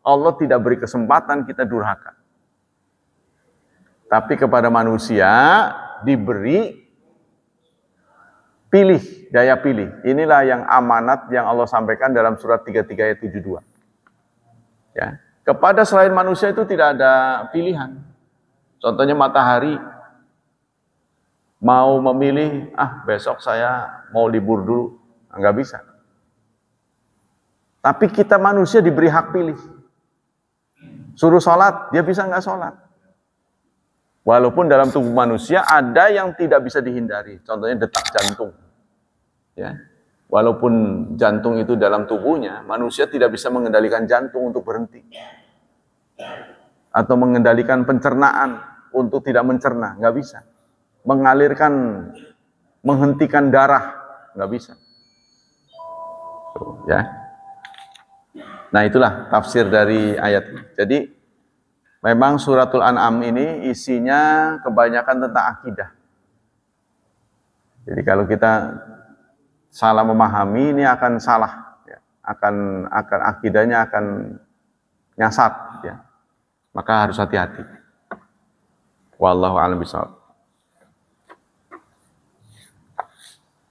Allah tidak beri kesempatan kita durhaka. Tapi kepada manusia diberi pilih, daya pilih. Inilah yang amanat yang Allah sampaikan dalam surat 33 ayat 72. Ya. Kepada selain manusia itu tidak ada pilihan. Contohnya matahari mau memilih, ah besok saya mau libur dulu. Enggak nah, bisa. Tapi kita manusia diberi hak pilih. Suruh sholat, dia bisa nggak sholat. Walaupun dalam tubuh manusia ada yang tidak bisa dihindari, contohnya detak jantung. Ya. Walaupun jantung itu dalam tubuhnya, manusia tidak bisa mengendalikan jantung untuk berhenti. Atau mengendalikan pencernaan untuk tidak mencerna, nggak bisa. Mengalirkan, menghentikan darah, nggak bisa. Tuh, ya. Nah itulah tafsir dari ayat. Jadi Memang suratul An'am ini isinya kebanyakan tentang akidah. Jadi kalau kita salah memahami ini akan salah, ya. akan akan akidahnya akan nyasar. Ya. Maka harus hati-hati. Wallahu a'lam bishawab.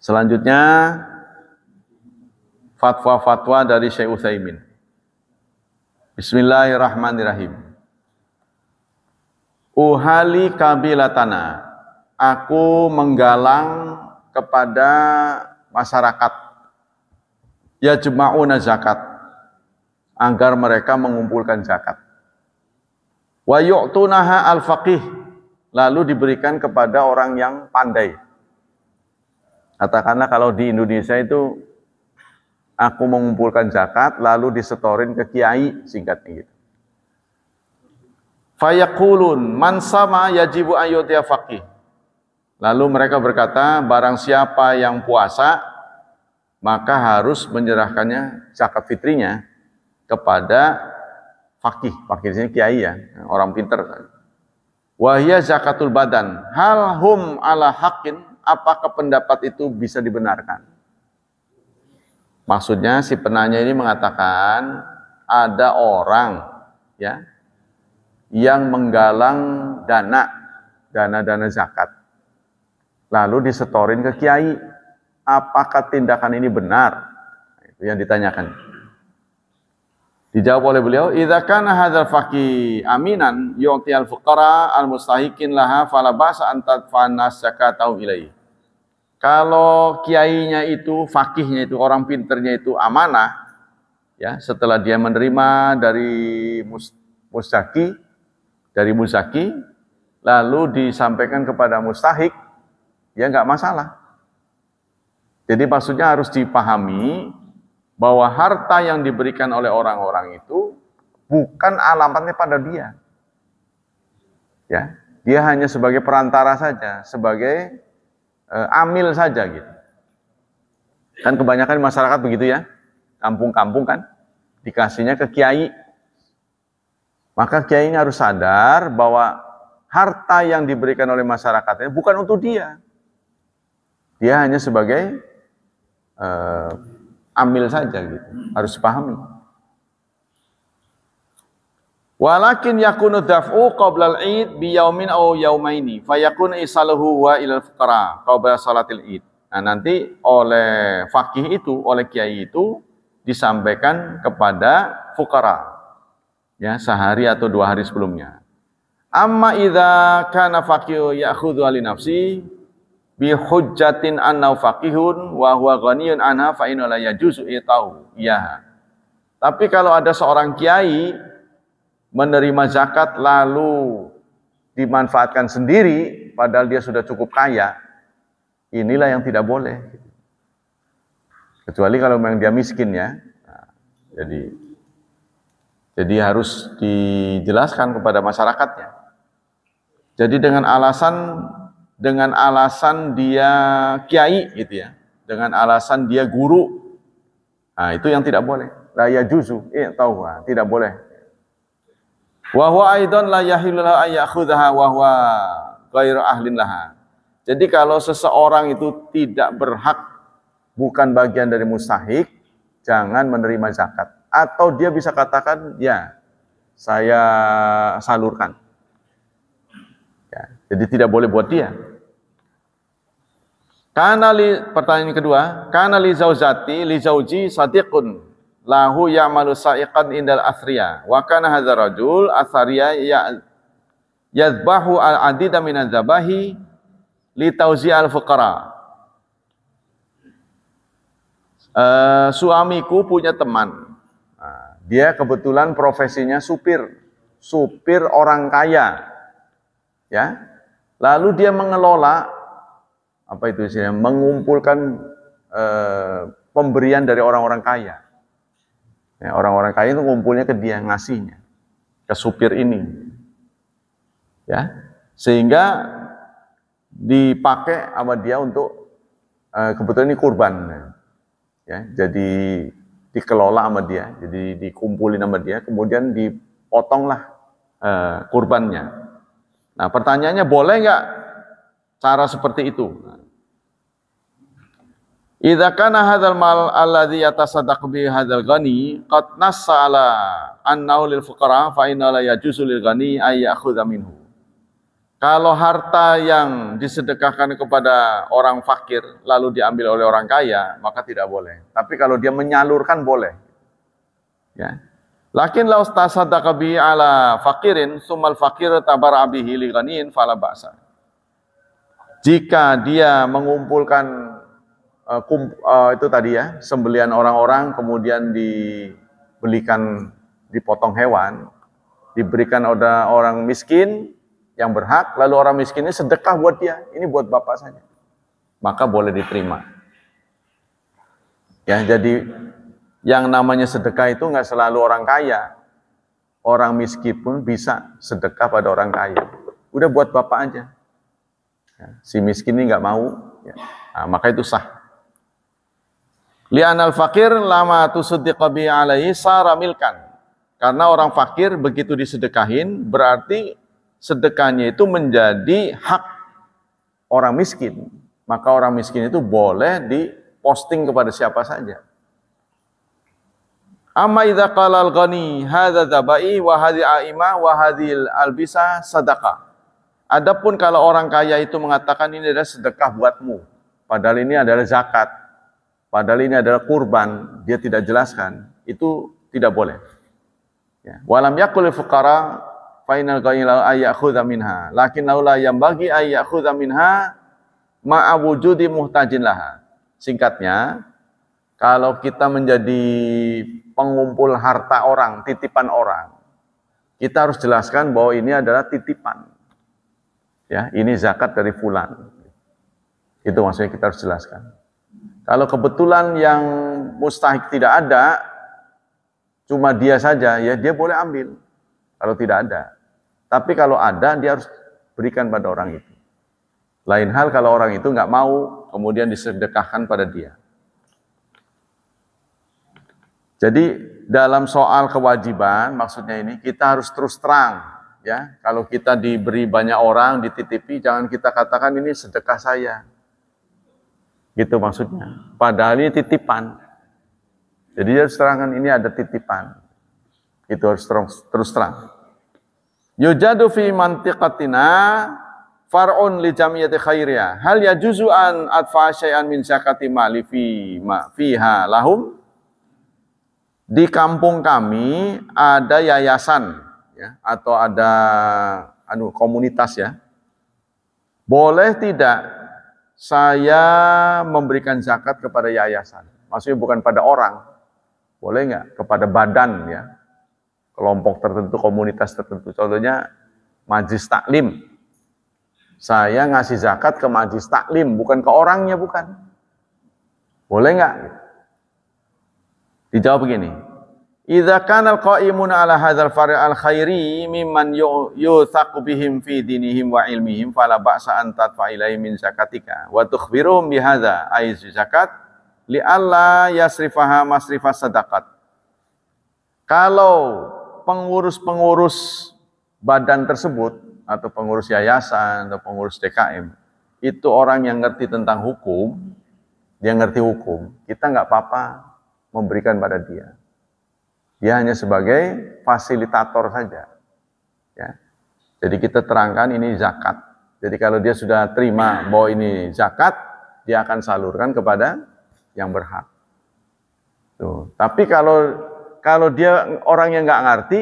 Selanjutnya fatwa-fatwa dari Syekh Utsaimin. Bismillahirrahmanirrahim. Uhali kabilatana. Aku menggalang kepada masyarakat ya jema'una zakat agar mereka mengumpulkan zakat. Wa yu'tunaha al-faqih lalu diberikan kepada orang yang pandai. Katakanlah kalau di Indonesia itu aku mengumpulkan zakat lalu disetorin ke kiai singkatnya gitu. Fayaqulun man sama yajibu ayyutiya faqih. Lalu mereka berkata, barang siapa yang puasa, maka harus menyerahkannya zakat fitrinya kepada fakih. Fakih di sini kiai ya, orang pinter. Kan. Wahya zakatul badan. Hal hum ala hakin, apakah pendapat itu bisa dibenarkan? Maksudnya si penanya ini mengatakan ada orang ya yang menggalang dana, dana-dana zakat. Lalu disetorin ke kiai, apakah tindakan ini benar? Itu yang ditanyakan. Dijawab oleh beliau, "Idza kana hadzal faqih aminan yu'ti al-fuqara al-mustahiqin laha fala ba'sa an tadfa'na zakatahu ilaihi." Kalau kiainya itu, fakihnya itu, orang pinternya itu amanah, ya setelah dia menerima dari mustaki, dari muzaki lalu disampaikan kepada mustahik, ya nggak masalah. Jadi maksudnya harus dipahami bahwa harta yang diberikan oleh orang-orang itu bukan alamatnya pada dia. Ya, dia hanya sebagai perantara saja, sebagai e, amil saja gitu. Kan kebanyakan masyarakat begitu ya, kampung-kampung kan dikasihnya ke kiai, maka kiai ini harus sadar bahwa harta yang diberikan oleh masyarakatnya bukan untuk dia. Dia hanya sebagai uh, eh, ambil saja gitu. Harus pahami. Walakin yakunu daf'u qabla al-id bi yaumin aw yaumaini fayakun isaluhu wa ilal fuqara qabla salatil id. Nah, nanti oleh fakih itu, oleh kiai itu disampaikan kepada fukara, ya sehari atau dua hari sebelumnya. Amma idza kana faqih ya'khudhu ali nafsi bi hujjatin anna faqihun wa huwa ghaniyun anha fa inna la yajuzu itahu ya. Tapi kalau ada seorang kiai menerima zakat lalu dimanfaatkan sendiri padahal dia sudah cukup kaya, inilah yang tidak boleh. Kecuali kalau memang dia miskin ya. Nah, jadi jadi harus dijelaskan kepada masyarakatnya. Jadi dengan alasan dengan alasan dia kiai gitu ya, dengan alasan dia guru, nah, itu yang tidak boleh. Raya juzu, eh iya, tahu nah, tidak boleh. Wahwa aidon la yahilulah ayakhudhaha wahwa ghairu ahlin laha. Jadi kalau seseorang itu tidak berhak bukan bagian dari mustahik, jangan menerima zakat atau dia bisa katakan ya saya salurkan. Ya, jadi tidak boleh buat dia. Karena li, pertanyaan kedua, karena li zauzati li zauji sadiqun lahu ya'malu sa'iqan indal asriya wa kana hadzal rajul asriya ya yadbahu al adida min adzabahi li tauzi al fuqara. Uh, eh, suamiku punya teman dia kebetulan profesinya supir, supir orang kaya. Ya. Lalu dia mengelola apa itu sih? Mengumpulkan e, pemberian dari orang-orang kaya. orang ya, orang-orang kaya itu ngumpulnya ke dia ngasihnya, ke supir ini. Ya. Sehingga dipakai sama dia untuk e, kebetulan ini kurban. Ya, jadi dikelola sama dia, jadi dikumpulin sama dia, kemudian dipotonglah e, kurbannya. Nah pertanyaannya boleh nggak cara seperti itu? Idza kana hadzal mal alladhi yatasaddaq bi hadzal ghani qad nassa ala annahu lil fuqara fa inna la yajuzu lil ghani ay ya'khudha minhu. Kalau harta yang disedekahkan kepada orang fakir lalu diambil oleh orang kaya, maka tidak boleh. Tapi kalau dia menyalurkan boleh. Ya. Lakin la ustasadaka bi ala fakirin sumal fakir tabar abihi li fala ba'sa. Jika dia mengumpulkan uh, eh, kum, uh, eh, itu tadi ya, sembelian orang-orang kemudian dibelikan dipotong hewan, diberikan oleh orang miskin, yang berhak, lalu orang miskin ini sedekah buat dia. Ini buat bapak saja. Maka boleh diterima. Ya, jadi yang namanya sedekah itu nggak selalu orang kaya. Orang miskin pun bisa sedekah pada orang kaya. Udah buat bapak aja. Ya, si miskin ini nggak mau, ya. nah, maka itu sah. Lianal fakir lama tusuddiqabi alaihi saramilkan. Karena orang fakir begitu disedekahin berarti sedekahnya itu menjadi hak orang miskin. Maka orang miskin itu boleh diposting kepada siapa saja. Amma idza qala al-ghani hadza dabai wa hadhi aima wa hadhil albisa sadaqah. Adapun kalau orang kaya itu mengatakan ini adalah sedekah buatmu, padahal ini adalah zakat, padahal ini adalah kurban, dia tidak jelaskan, itu tidak boleh. Ya. Walam yakul fuqara Final fainal ayak khuda minha lakin laula yang bagi khuda minha ma'awujudi muhtajin laha singkatnya kalau kita menjadi pengumpul harta orang titipan orang kita harus jelaskan bahwa ini adalah titipan ya ini zakat dari fulan itu maksudnya kita harus jelaskan kalau kebetulan yang mustahik tidak ada cuma dia saja ya dia boleh ambil kalau tidak ada. Tapi kalau ada, dia harus berikan pada orang itu. Lain hal kalau orang itu nggak mau, kemudian disedekahkan pada dia. Jadi dalam soal kewajiban, maksudnya ini kita harus terus terang. ya. Kalau kita diberi banyak orang, dititipi, jangan kita katakan ini sedekah saya. Gitu maksudnya. Padahal ini titipan. Jadi harus terangkan ini ada titipan. Itu harus terus, terus terang. Yujadu fi mantiqatina far'un li jamiyati khairiyah. Hal yajuzu an adfa syai'an min zakati mali fi ma fiha lahum? Di kampung kami ada yayasan ya atau ada anu komunitas ya. Boleh tidak saya memberikan zakat kepada yayasan? Maksudnya bukan pada orang. Boleh nggak kepada badan ya, kelompok tertentu, komunitas tertentu. Contohnya majlis taklim. Saya ngasih zakat ke majlis taklim, bukan ke orangnya, bukan. Boleh nggak? Dijawab begini. Idza kana al-qa'imun ala hadzal fari' al-khairi mimman yuthaqu bihim fi dinihim wa ilmihim fala ba'sa an tadfa ilaihim min zakatika wa tukhbiruhum hadza ay zakat li'alla yasrifaha masrifa sadaqat. Kalau pengurus-pengurus badan tersebut atau pengurus yayasan atau pengurus DKM itu orang yang ngerti tentang hukum, dia ngerti hukum, kita nggak apa-apa memberikan pada dia. Dia hanya sebagai fasilitator saja. Ya. Jadi kita terangkan ini zakat. Jadi kalau dia sudah terima bahwa ini zakat, dia akan salurkan kepada yang berhak. Tuh. Tapi kalau kalau dia orang yang nggak ngerti,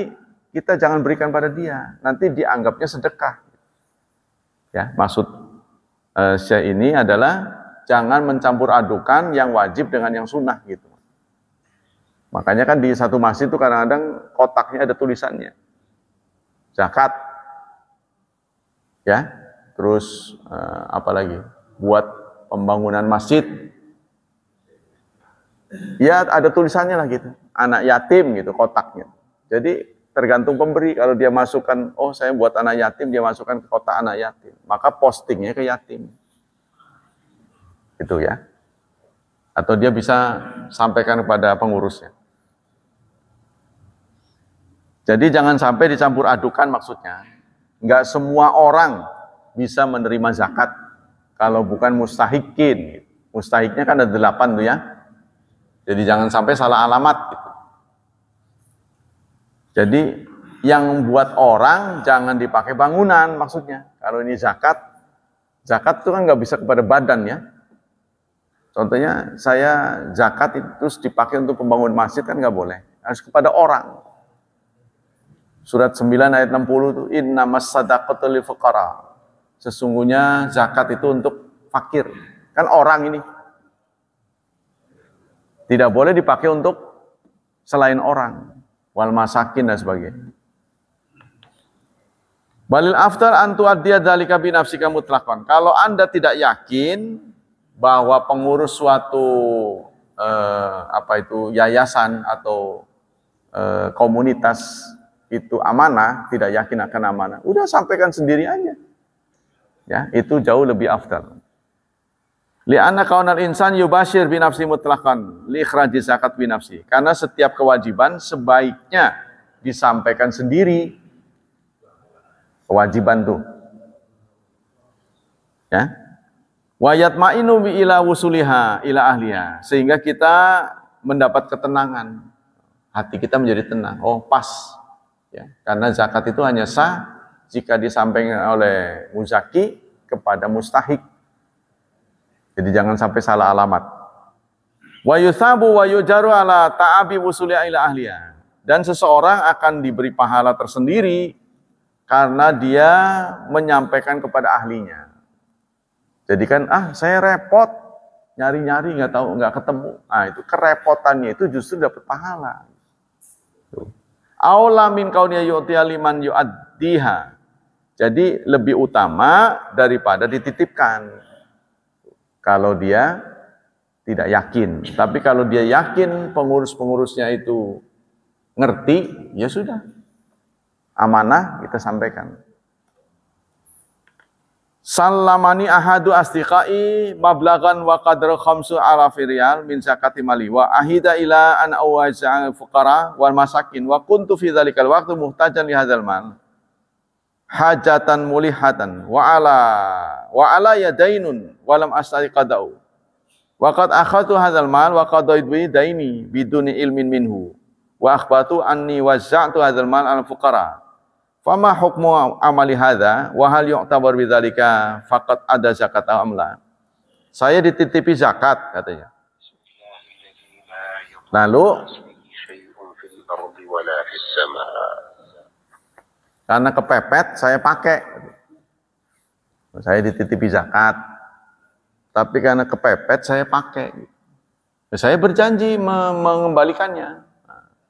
kita jangan berikan pada dia. Nanti dianggapnya sedekah. Ya, maksud uh, eh, saya ini adalah jangan mencampur adukan yang wajib dengan yang sunnah gitu. Makanya kan di satu masjid itu kadang-kadang kotaknya ada tulisannya. Zakat. Ya. Terus uh, apa lagi? Buat pembangunan masjid Ya ada tulisannya lah gitu. Anak yatim gitu kotaknya. Jadi tergantung pemberi. Kalau dia masukkan, oh saya buat anak yatim, dia masukkan ke kotak anak yatim. Maka postingnya ke yatim. Itu ya. Atau dia bisa sampaikan kepada pengurusnya. Jadi jangan sampai dicampur adukan maksudnya. Enggak semua orang bisa menerima zakat kalau bukan mustahikin. Mustahiknya kan ada delapan tuh ya. Jadi jangan sampai salah alamat. Jadi yang buat orang jangan dipakai bangunan maksudnya. Kalau ini zakat, zakat itu kan nggak bisa kepada badan ya. Contohnya saya zakat itu terus dipakai untuk pembangun masjid kan nggak boleh. Harus kepada orang. Surat 9 ayat 60 itu inna sadaqatu li Sesungguhnya zakat itu untuk fakir. Kan orang ini tidak boleh dipakai untuk selain orang. Wal masakin dan sebagainya. Balil after antu adia dalika binafsika mutlakon. Kalau Anda tidak yakin bahwa pengurus suatu eh, apa itu yayasan atau eh, komunitas itu amanah, tidak yakin akan amanah, udah sampaikan sendiri aja. Ya, itu jauh lebih after. Li'anna kaunal insan yubashir binafsi mutlakan li khraji zakat binafsi. Karena setiap kewajiban sebaiknya disampaikan sendiri. Kewajiban tuh. Ya. Wayat ma'inu bi ila wusuliha ila ahliha. Sehingga kita mendapat ketenangan. Hati kita menjadi tenang. Oh, pas. Ya. Karena zakat itu hanya sah jika disampaikan oleh muzaki kepada mustahik jadi jangan sampai salah alamat. Wa yusabu wa yujaru ala ta'abi wusuli ila ahliya. Dan seseorang akan diberi pahala tersendiri karena dia menyampaikan kepada ahlinya. Jadi kan, ah saya repot, nyari-nyari nggak tahu nggak ketemu. Nah itu kerepotannya itu justru dapat pahala. Aula min kaunia yu'tiya liman yu'addiha. Jadi lebih utama daripada dititipkan kalau dia tidak yakin. Tapi kalau dia yakin pengurus-pengurusnya itu ngerti, ya sudah. Amanah kita sampaikan. Salamani ahadu astiqai mablagan wa qadr khamsu ala firyal min zakati mali wa ahida ila an awaja fuqara wal masakin wa kuntu fi dhalikal waktu muhtajan li hadzal mal hajatan mulihatan wa ala wa ala yadainun walam astari qadau wa qad akhadtu hadzal mal wa qad bi daini biduni ilmin minhu wa akhbatu anni wazza'tu hadzal mal al fuqara fama hukmu amali hadza wa hal yu'tabar bidzalika faqad ada zakat amla saya dititipi zakat katanya lalu karena kepepet, saya pakai. Saya dititipi zakat. Tapi karena kepepet, saya pakai. Ya, saya berjanji mengembalikannya.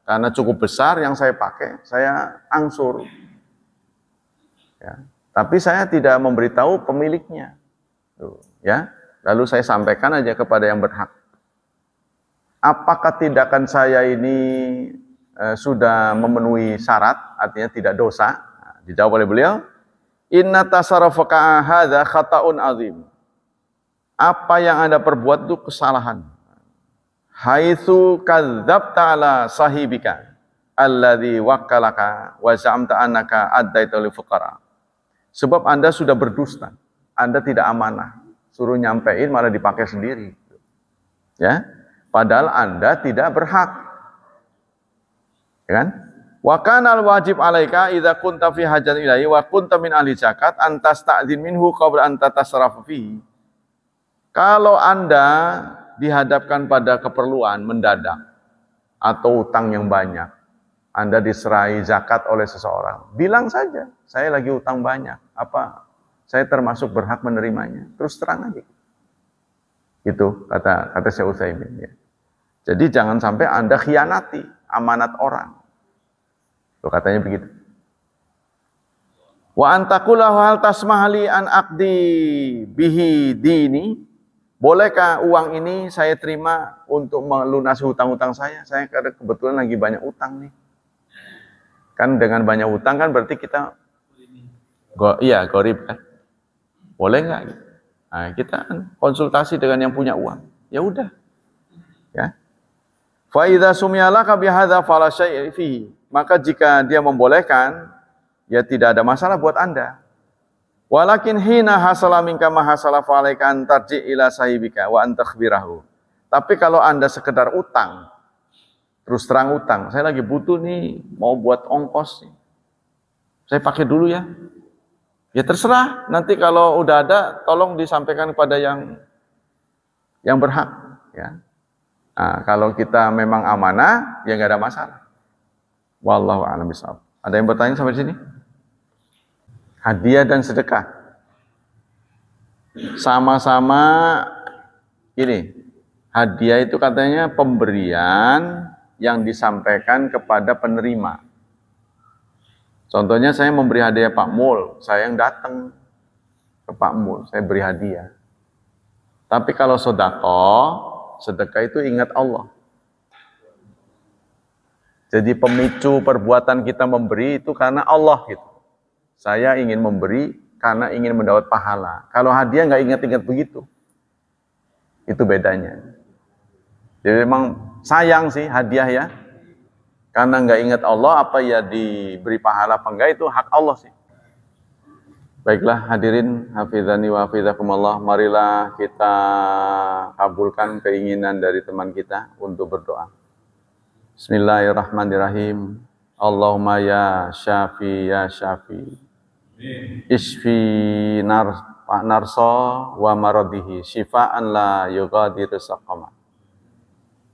Karena cukup besar yang saya pakai, saya angsur. Ya. Tapi saya tidak memberitahu pemiliknya. ya. Lalu saya sampaikan aja kepada yang berhak. Apakah tindakan saya ini eh, sudah memenuhi syarat, artinya tidak dosa? Dijawab oleh beliau, Inna tasarrafaka hadza khata'un azim. Apa yang Anda perbuat itu kesalahan. Haitsu kadzdzabta ala sahibika alladhi wakalaka wa za'amta annaka addaita lil fuqara. Sebab Anda sudah berdusta. Anda tidak amanah. Suruh nyampein malah dipakai sendiri. Ya. Padahal Anda tidak berhak. Ya kan? Wa kanal wajib alaika idza kunta fi hajat ilahi wa kunta min ahli zakat antas ta'zin minhu qabla an tatasrafa fihi. Kalau Anda dihadapkan pada keperluan mendadak atau utang yang banyak, Anda diserai zakat oleh seseorang, bilang saja, saya lagi utang banyak, apa saya termasuk berhak menerimanya. Terus terang aja. Itu kata kata Syekh Utsaimin ya. Jadi jangan sampai Anda khianati amanat orang. Tuh katanya begitu. Wa antakulahu hal tasmahli an akdi bihi dini. Bolehkah uang ini saya terima untuk melunasi hutang-hutang saya? Saya kebetulan lagi banyak utang nih. Kan dengan banyak utang kan berarti kita go, iya gorib kan. Boleh nggak? Nah, kita kan konsultasi dengan yang punya uang. Ya udah. Ya. Fa idza sumyalaka bihadza fala syai'a fihi maka jika dia membolehkan, ya tidak ada masalah buat Anda. Walakin hina hasala minka mahasala fa'alaika tarji ila sahibika wa antakhbirahu. Tapi kalau Anda sekedar utang, terus terang utang, saya lagi butuh nih, mau buat ongkos nih. Saya pakai dulu ya. Ya terserah, nanti kalau udah ada tolong disampaikan kepada yang yang berhak, ya. Nah, kalau kita memang amanah, ya nggak ada masalah. Wallahu a'lam bishawab. Ada yang bertanya sampai sini? Hadiah dan sedekah sama-sama ini hadiah itu katanya pemberian yang disampaikan kepada penerima. Contohnya saya memberi hadiah Pak Mul, saya yang datang ke Pak Mul, saya beri hadiah. Tapi kalau sodako, sedekah itu ingat Allah. Jadi pemicu perbuatan kita memberi itu karena Allah gitu. Saya ingin memberi karena ingin mendapat pahala. Kalau hadiah nggak ingat-ingat begitu. Itu bedanya. Jadi memang sayang sih hadiah ya. Karena nggak ingat Allah, apa ya diberi pahala apa enggak itu hak Allah sih. Baiklah hadirin hafizani wa hafizakumullah, marilah kita kabulkan keinginan dari teman kita untuk berdoa. Bismillahirrahmanirrahim. Allahumma ya syafi ya syafi. Isfi nar pak narso wa maradihi syifaan la yughadiru saqama.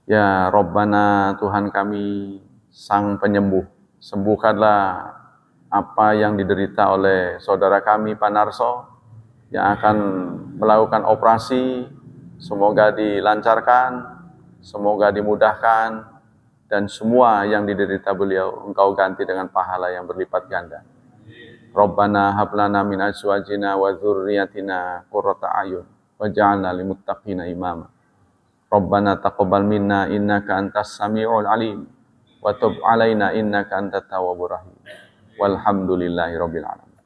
Ya Rabbana Tuhan kami sang penyembuh, sembuhkanlah apa yang diderita oleh saudara kami Pak Narso yang akan melakukan operasi semoga dilancarkan, semoga dimudahkan, dan semua yang diderita beliau engkau ganti dengan pahala yang berlipat ganda. Rabbana hablana min azwajina wa dzurriyyatina qurrata ayun waj'alna lil muttaqina imama. Rabbana taqabbal minna innaka antas samiul alim wa tub alaina innaka antat tawwabur rahim. Walhamdulillahi rabbil alamin.